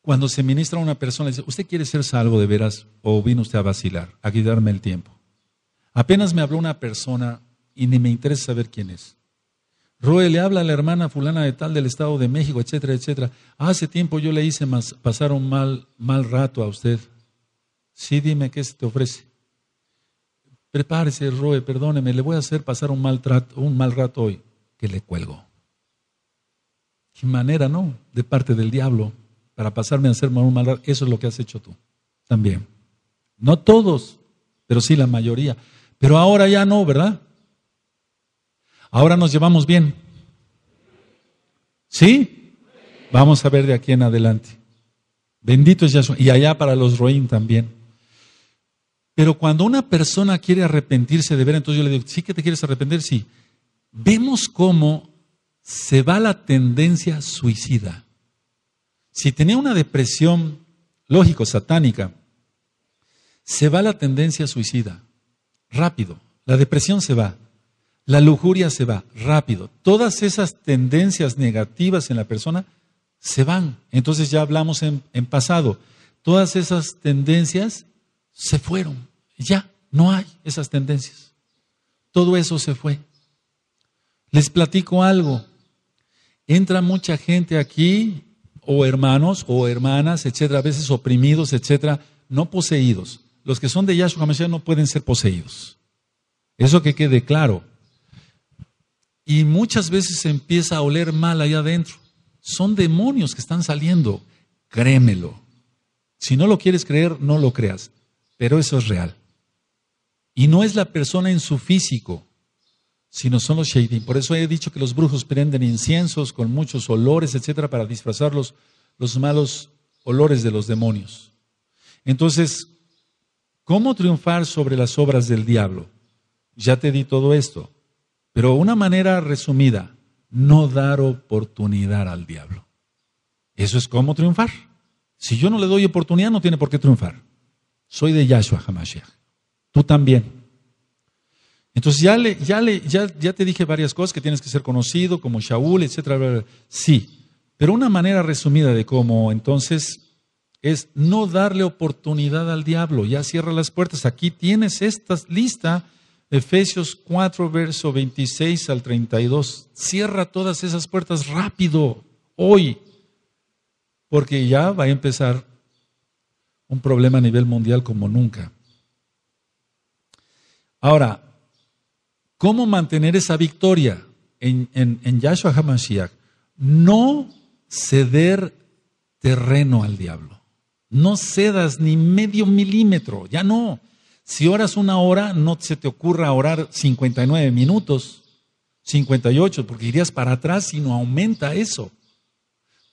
cuando se ministra a una persona, dice, ¿usted quiere ser salvo de veras o vino usted a vacilar, a quitarme el tiempo? Apenas me habló una persona y ni me interesa saber quién es. Roe le habla a la hermana fulana de tal del Estado de México, etcétera, etcétera. Hace tiempo yo le hice más, pasar un mal, mal rato a usted. Sí, dime qué se te ofrece. Prepárese, Roe, perdóneme, le voy a hacer pasar un mal, trato, un mal rato hoy, que le cuelgo. Qué manera, ¿no? De parte del diablo, para pasarme a hacer un mal rato. Eso es lo que has hecho tú también. No todos, pero sí la mayoría. Pero ahora ya no, ¿verdad? Ahora nos llevamos bien. ¿Sí? Vamos a ver de aquí en adelante. Bendito es Yahshua. Y allá para los Roín también. Pero cuando una persona quiere arrepentirse de ver, entonces yo le digo, sí que te quieres arrepentir, sí. Vemos cómo se va la tendencia suicida. Si tenía una depresión, lógico, satánica, se va la tendencia suicida. Rápido. La depresión se va. La lujuria se va. Rápido. Todas esas tendencias negativas en la persona se van. Entonces ya hablamos en, en pasado. Todas esas tendencias se fueron. Ya no hay esas tendencias. Todo eso se fue. Les platico algo. Entra mucha gente aquí, o hermanos, o hermanas, etcétera, a veces oprimidos, etcétera, no poseídos. Los que son de Yahshua Mashiach no pueden ser poseídos. Eso que quede claro. Y muchas veces se empieza a oler mal allá adentro. Son demonios que están saliendo. Créemelo. Si no lo quieres creer, no lo creas. Pero eso es real. Y no es la persona en su físico, sino son los Sheidim. Por eso he dicho que los brujos prenden inciensos con muchos olores, etcétera, para disfrazar los, los malos olores de los demonios. Entonces, ¿cómo triunfar sobre las obras del diablo? Ya te di todo esto, pero una manera resumida, no dar oportunidad al diablo. Eso es cómo triunfar. Si yo no le doy oportunidad, no tiene por qué triunfar. Soy de Yahshua Hamashiach también. Entonces ya, le, ya, le, ya, ya te dije varias cosas que tienes que ser conocido, como Shaul, etcétera. Sí, pero una manera resumida de cómo entonces es no darle oportunidad al diablo. Ya cierra las puertas. Aquí tienes esta lista, Efesios 4, verso 26 al 32. Cierra todas esas puertas rápido, hoy, porque ya va a empezar un problema a nivel mundial como nunca. Ahora, ¿cómo mantener esa victoria en, en, Yahshua HaMashiach? No ceder terreno al diablo. No cedas ni medio milímetro, ya no. Si oras una hora, no se te ocurra orar 59 minutos, 58, porque irías para atrás, sino aumenta eso.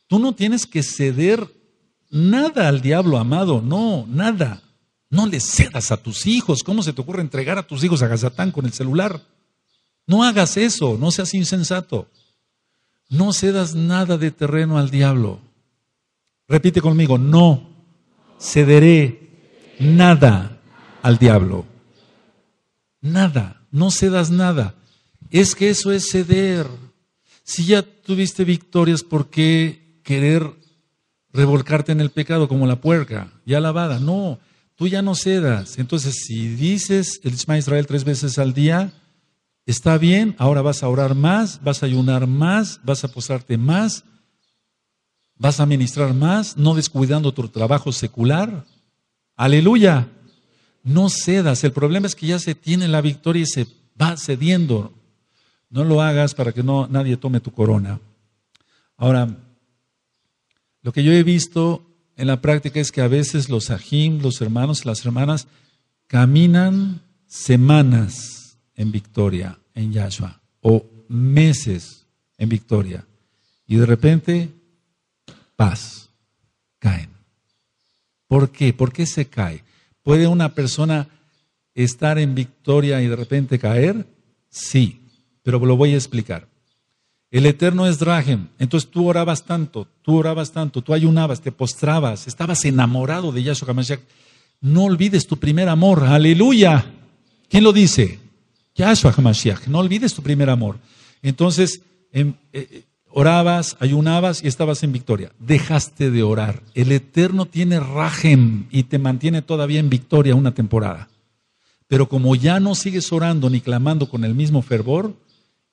Tú no tienes que ceder nada al diablo, amado, no, nada. No le cedas a tus hijos. ¿Cómo se te ocurre entregar a tus hijos a Gazatán con el celular? No hagas eso, no seas insensato. No cedas nada de terreno al diablo. Repite conmigo, no cederé nada al diablo. Nada, no cedas nada. Es que eso es ceder. Si ya tuviste victorias, ¿por qué querer revolcarte en el pecado como la puerca, ya lavada? No, tú ya no cedas. Entonces, si dices el Ismael Israel tres veces al día, está bien, ahora vas a orar más, vas a ayunar más, vas a posarte más, vas a ministrar más, no descuidando tu trabajo secular. Aleluya. No cedas. El problema es que ya se tiene la victoria y se va cediendo. No lo hagas para que no, nadie tome tu corona. Ahora, lo que yo he visto en la práctica es que a veces los ajim, los hermanos, las hermanas, caminan semanas en victoria, en Yahshua, o meses en victoria, y de repente, paz, caen. ¿Por qué? ¿Por qué se cae? ¿Puede una persona estar en victoria y de repente caer? Sí, pero lo voy a explicar. El Eterno es Rahem. Entonces tú orabas tanto, tú orabas tanto, tú ayunabas, te postrabas, estabas enamorado de Yahshua HaMashiach. No olvides tu primer amor. Aleluya. ¿Quién lo dice? Yahshua HaMashiach. No olvides tu primer amor. Entonces em, eh, eh, orabas, ayunabas y estabas en victoria. Dejaste de orar. El Eterno tiene Rahem y te mantiene todavía en victoria una temporada. Pero como ya no sigues orando ni clamando con el mismo fervor,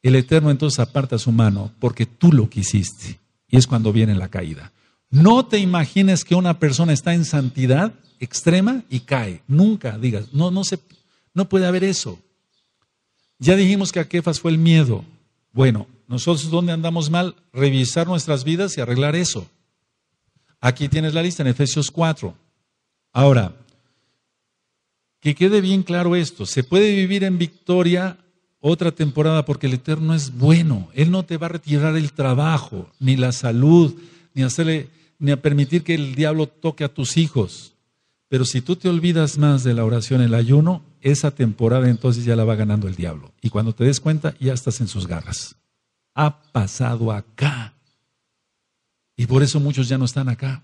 el Eterno entonces aparta su mano porque tú lo quisiste. Y es cuando viene la caída. No te imagines que una persona está en santidad extrema y cae. Nunca digas, no, no, se, no puede haber eso. Ya dijimos que a Kefas fue el miedo. Bueno, nosotros donde andamos mal, revisar nuestras vidas y arreglar eso. Aquí tienes la lista en Efesios 4. Ahora, que quede bien claro esto, se puede vivir en victoria otra temporada, porque el Eterno es bueno. Él no te va a retirar el trabajo, ni la salud, ni, hacerle, ni a permitir que el diablo toque a tus hijos. Pero si tú te olvidas más de la oración, el ayuno, esa temporada entonces ya la va ganando el diablo. Y cuando te des cuenta, ya estás en sus garras. Ha pasado acá. Y por eso muchos ya no están acá.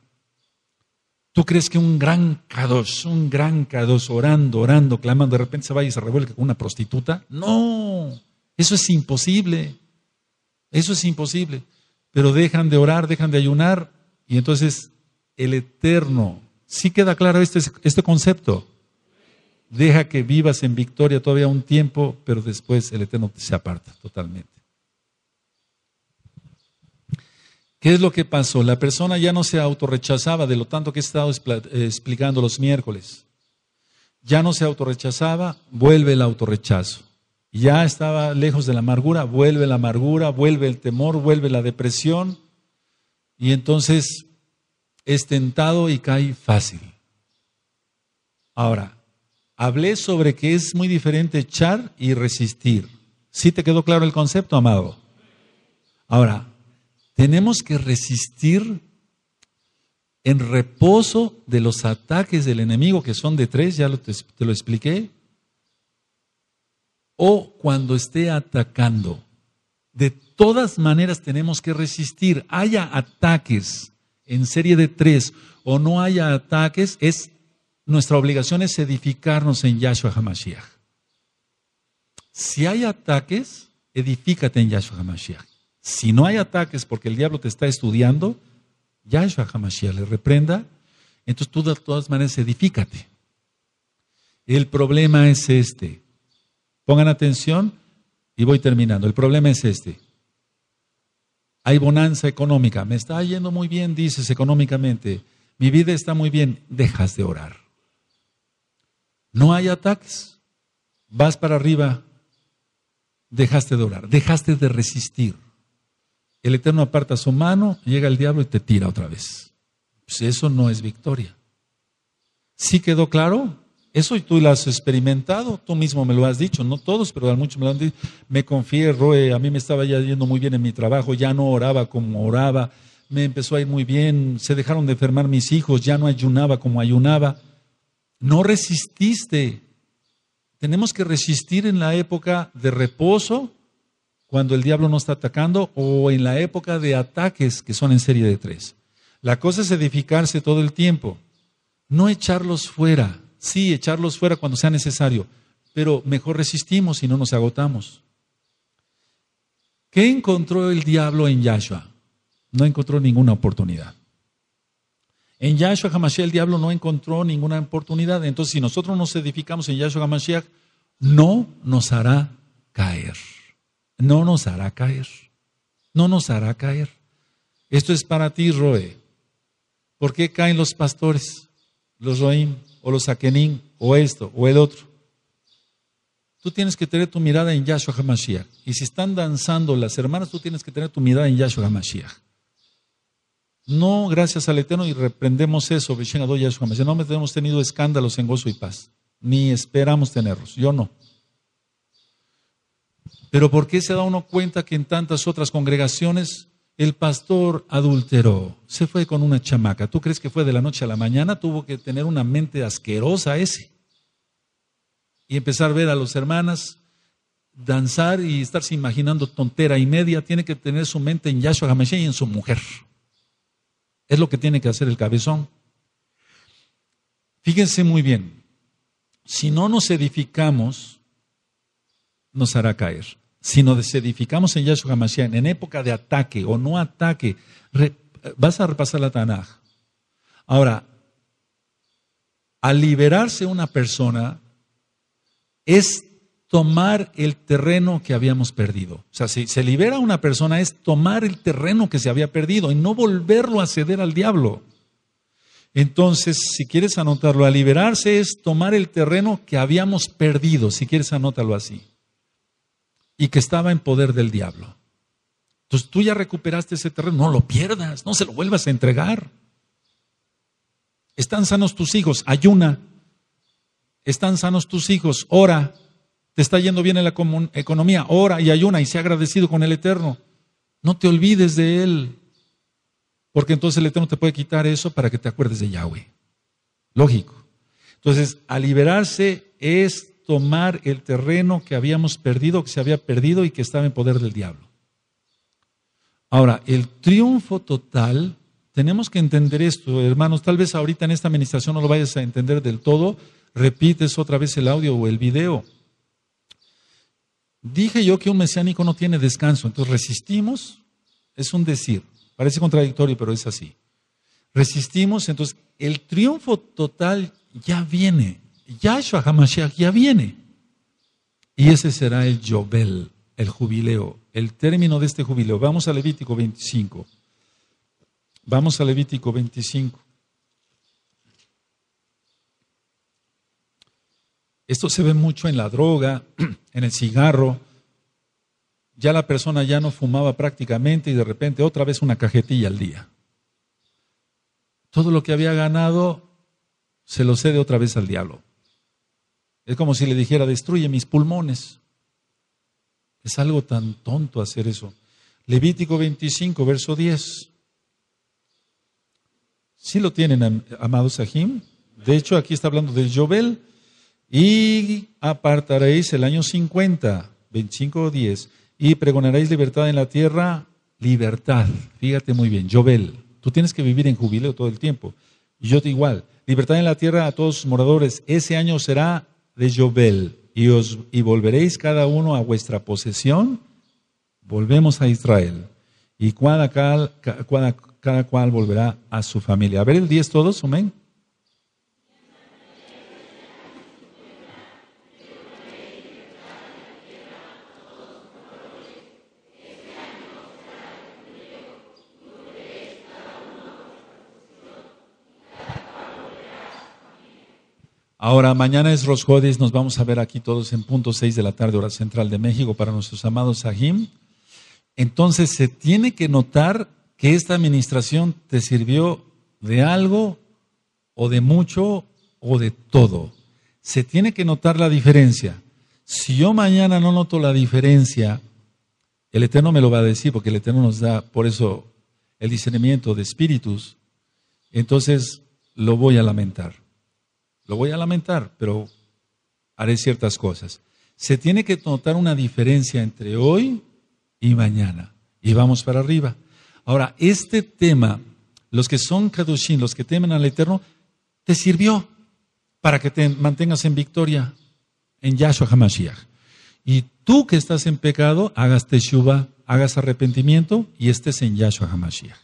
¿Tú crees que un gran Kadosh, un gran Kadosh orando, orando, clamando, de repente se vaya y se revuelve con una prostituta? No, eso es imposible. Eso es imposible. Pero dejan de orar, dejan de ayunar y entonces el Eterno, sí queda claro este, este concepto. Deja que vivas en victoria todavía un tiempo, pero después el Eterno se aparta totalmente. ¿Qué es lo que pasó? La persona ya no se autorrechazaba de lo tanto que he estado eh, explicando los miércoles. Ya no se autorrechazaba, vuelve el autorrechazo. Ya estaba lejos de la amargura, vuelve la amargura, vuelve el temor, vuelve la depresión. Y entonces es tentado y cae fácil. Ahora, hablé sobre que es muy diferente echar y resistir. ¿Sí te quedó claro el concepto, amado? Ahora, tenemos que resistir en reposo de los ataques del enemigo, que son de tres, ya te, lo expliqué, o cuando esté atacando. De todas maneras tenemos que resistir, haya ataques en serie de tres o no haya ataques, es nuestra obligación es edificarnos en Yahshua Hamashiach. Si hay ataques, edifícate en Yahshua Hamashiach. Si no hay ataques porque el diablo te está estudiando, Yahshua Hamashiach le reprenda, entonces tú de todas maneras edifícate. El problema es este. Pongan atención y voy terminando. El problema es este. Hay bonanza económica. Me está yendo muy bien, dices, económicamente. Mi vida está muy bien. Dejas de orar. No hay ataques. Vas para arriba. Dejaste de orar. Dejaste de resistir el Eterno aparta su mano, llega el diablo y te tira otra vez. Pues eso no es victoria. ¿Sí quedó claro? Eso tú lo has experimentado, tú mismo me lo has dicho, no todos, pero muchos me lo han dicho. Me confié, Roe, a mí me estaba ya yendo muy bien en mi trabajo, ya no oraba como oraba, me empezó a ir muy bien, se dejaron de enfermar mis hijos, ya no ayunaba como ayunaba. No resististe. Tenemos que resistir en la época de reposo, cuando el diablo no está atacando o en la época de ataques que son en serie de tres. La cosa es edificarse todo el tiempo, no echarlos fuera, sí, echarlos fuera cuando sea necesario, pero mejor resistimos y no nos agotamos. ¿Qué encontró el diablo en Yahshua? No encontró ninguna oportunidad. En Yahshua Hamashiach el diablo no encontró ninguna oportunidad. Entonces, si nosotros nos edificamos en Yahshua Hamashiach, no nos hará caer no nos hará caer. No nos hará caer. Esto es para ti, Roe. ¿Por qué caen los pastores, los Roim, o los Akenim, o esto, o el otro? Tú tienes que tener tu mirada en Yahshua HaMashiach. Y si están danzando las hermanas, tú tienes que tener tu mirada en Yahshua HaMashiach. No, gracias al Eterno, y reprendemos eso, Yahshua HaMashiach. No hemos tenido escándalos en gozo y paz, ni esperamos tenerlos. Yo no. Pero ¿por qué se da uno cuenta que en tantas otras congregaciones el pastor adulteró? Se fue con una chamaca. ¿Tú crees que fue de la noche a la mañana? Tuvo que tener una mente asquerosa ese. Y empezar a ver a las hermanas danzar y estarse imaginando tontera y media. Tiene que tener su mente en Yahshua HaMashiach y en su mujer. Es lo que tiene que hacer el cabezón. Fíjense muy bien. Si no nos edificamos nos hará caer. Si nos desedificamos en Yahshua Hamashiach en época de ataque o no ataque, vas a repasar la Tanaj. Ahora, al liberarse una persona es tomar el terreno que habíamos perdido. O sea, si se libera una persona es tomar el terreno que se había perdido y no volverlo a ceder al diablo. Entonces, si quieres anotarlo, a liberarse es tomar el terreno que habíamos perdido, si quieres anótalo así y que estaba en poder del diablo. Entonces tú ya recuperaste ese terreno, no lo pierdas, no se lo vuelvas a entregar. Están sanos tus hijos, ayuna. Están sanos tus hijos, ora. Te está yendo bien en la economía, ora y ayuna y sea agradecido con el Eterno. No te olvides de Él, porque entonces el Eterno te puede quitar eso para que te acuerdes de Yahweh. Lógico. Entonces, al liberarse es tomar el terreno que habíamos perdido, que se había perdido y que estaba en poder del diablo. Ahora, el triunfo total, tenemos que entender esto, hermanos, tal vez ahorita en esta administración no lo vayas a entender del todo, repites otra vez el audio o el video. Dije yo que un mesiánico no tiene descanso, entonces resistimos, es un decir, parece contradictorio, pero es así. Resistimos, entonces el triunfo total ya viene, Yahshua HaMashiach ya viene. Y ese será el Yobel, el jubileo, el término de este jubileo. Vamos a Levítico 25. Vamos a Levítico 25. Esto se ve mucho en la droga, en el cigarro. Ya la persona ya no fumaba prácticamente y de repente otra vez una cajetilla al día. Todo lo que había ganado se lo cede otra vez al diablo. Es como si le dijera, destruye mis pulmones. Es algo tan tonto hacer eso. Levítico 25, verso 10. Sí lo tienen, amados Sahim. De hecho, aquí está hablando del Yobel. Y apartaréis el año 50, 25 o 10, y pregonaréis libertad en la tierra, libertad. Fíjate muy bien, Yobel. Tú tienes que vivir en jubileo todo el tiempo. Y yo te igual. Libertad en la tierra a todos sus moradores. Ese año será de Jobel, y, os, y volveréis cada uno a vuestra posesión. Volvemos a Israel. Y cada, cual volverá a su familia. A ver el 10 todos, amén. Ahora, mañana es Rosjodis, nos vamos a ver aquí todos en punto 6 de la tarde, hora central de México, para nuestros amados Sahim. Entonces, se tiene que notar que esta administración te sirvió de algo o de mucho o de todo. Se tiene que notar la diferencia. Si yo mañana no noto la diferencia, el Eterno me lo va a decir, porque el Eterno nos da, por eso, el discernimiento de espíritus, entonces lo voy a lamentar. Lo voy a lamentar, pero haré ciertas cosas. Se tiene que notar una diferencia entre hoy y mañana. Y vamos para arriba. Ahora, este tema, los que son kadushin, los que temen al Eterno, te sirvió para que te mantengas en victoria en Yahshua HaMashiach. Y tú que estás en pecado, hagas teshuva, hagas arrepentimiento y estés en Yahshua HaMashiach.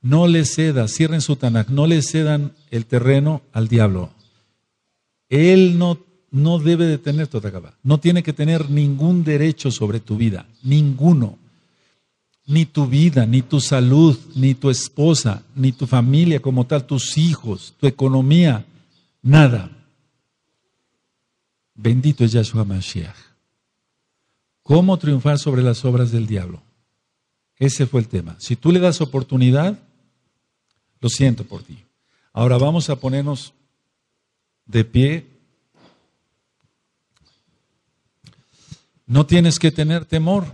No le cedas, cierren su Tanakh, no le cedan el terreno al diablo. Él no, no debe de tener tu No tiene que tener ningún derecho sobre tu vida, ninguno. Ni tu vida, ni tu salud, ni tu esposa, ni tu familia como tal, tus hijos, tu economía, nada. Bendito es Yahshua Mashiach. ¿Cómo triunfar sobre las obras del diablo? Ese fue el tema. Si tú le das oportunidad, lo siento por ti. Ahora vamos a ponernos de pie. No tienes que tener temor.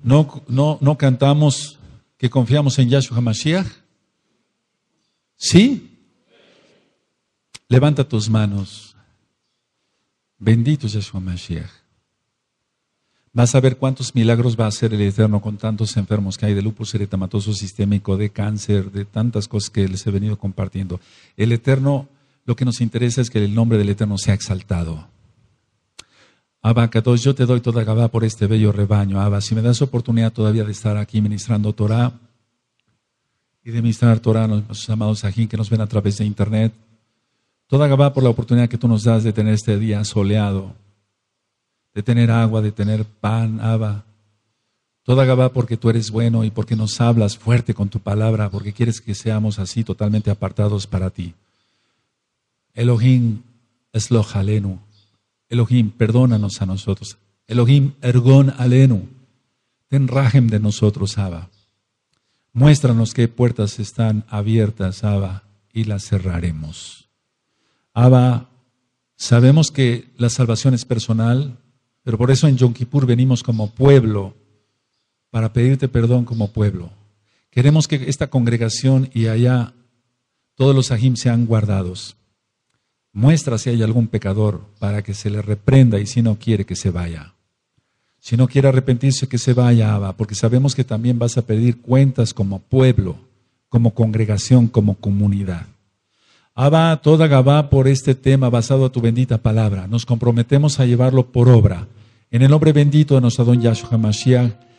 No, no, no cantamos que confiamos en Yahshua Mashiach. ¿Sí? Levanta tus manos. Bendito Yahshua Mashiach. Vas a ver cuántos milagros va a hacer el Eterno con tantos enfermos que hay de lupus eritematoso sistémico, de cáncer, de tantas cosas que les he venido compartiendo. El Eterno lo que nos interesa es que el nombre del Eterno sea exaltado. Abacados, yo te doy toda Gabá por este bello rebaño. Abba, si me das oportunidad todavía de estar aquí ministrando Torah y de ministrar Torah a nuestros amados ajín que nos ven a través de internet, toda Gabá por la oportunidad que tú nos das de tener este día soleado, de tener agua, de tener pan, Abba. Toda Gabá porque tú eres bueno y porque nos hablas fuerte con tu palabra, porque quieres que seamos así totalmente apartados para ti. Elohim lo Elohim, perdónanos a nosotros. Elohim, ergon alenu. Ten rajem de nosotros, Abba. Muéstranos qué puertas están abiertas, Abba, y las cerraremos. Abba, sabemos que la salvación es personal, pero por eso en Yom Kippur venimos como pueblo, para pedirte perdón como pueblo. Queremos que esta congregación y allá todos los ajim sean guardados muestra si hay algún pecador para que se le reprenda y si no quiere que se vaya. Si no quiere arrepentirse, que se vaya, Abba, porque sabemos que también vas a pedir cuentas como pueblo, como congregación, como comunidad. Abba, toda Gabá por este tema basado a tu bendita palabra. Nos comprometemos a llevarlo por obra. En el nombre bendito de nuestro don Yahshua Mashiach.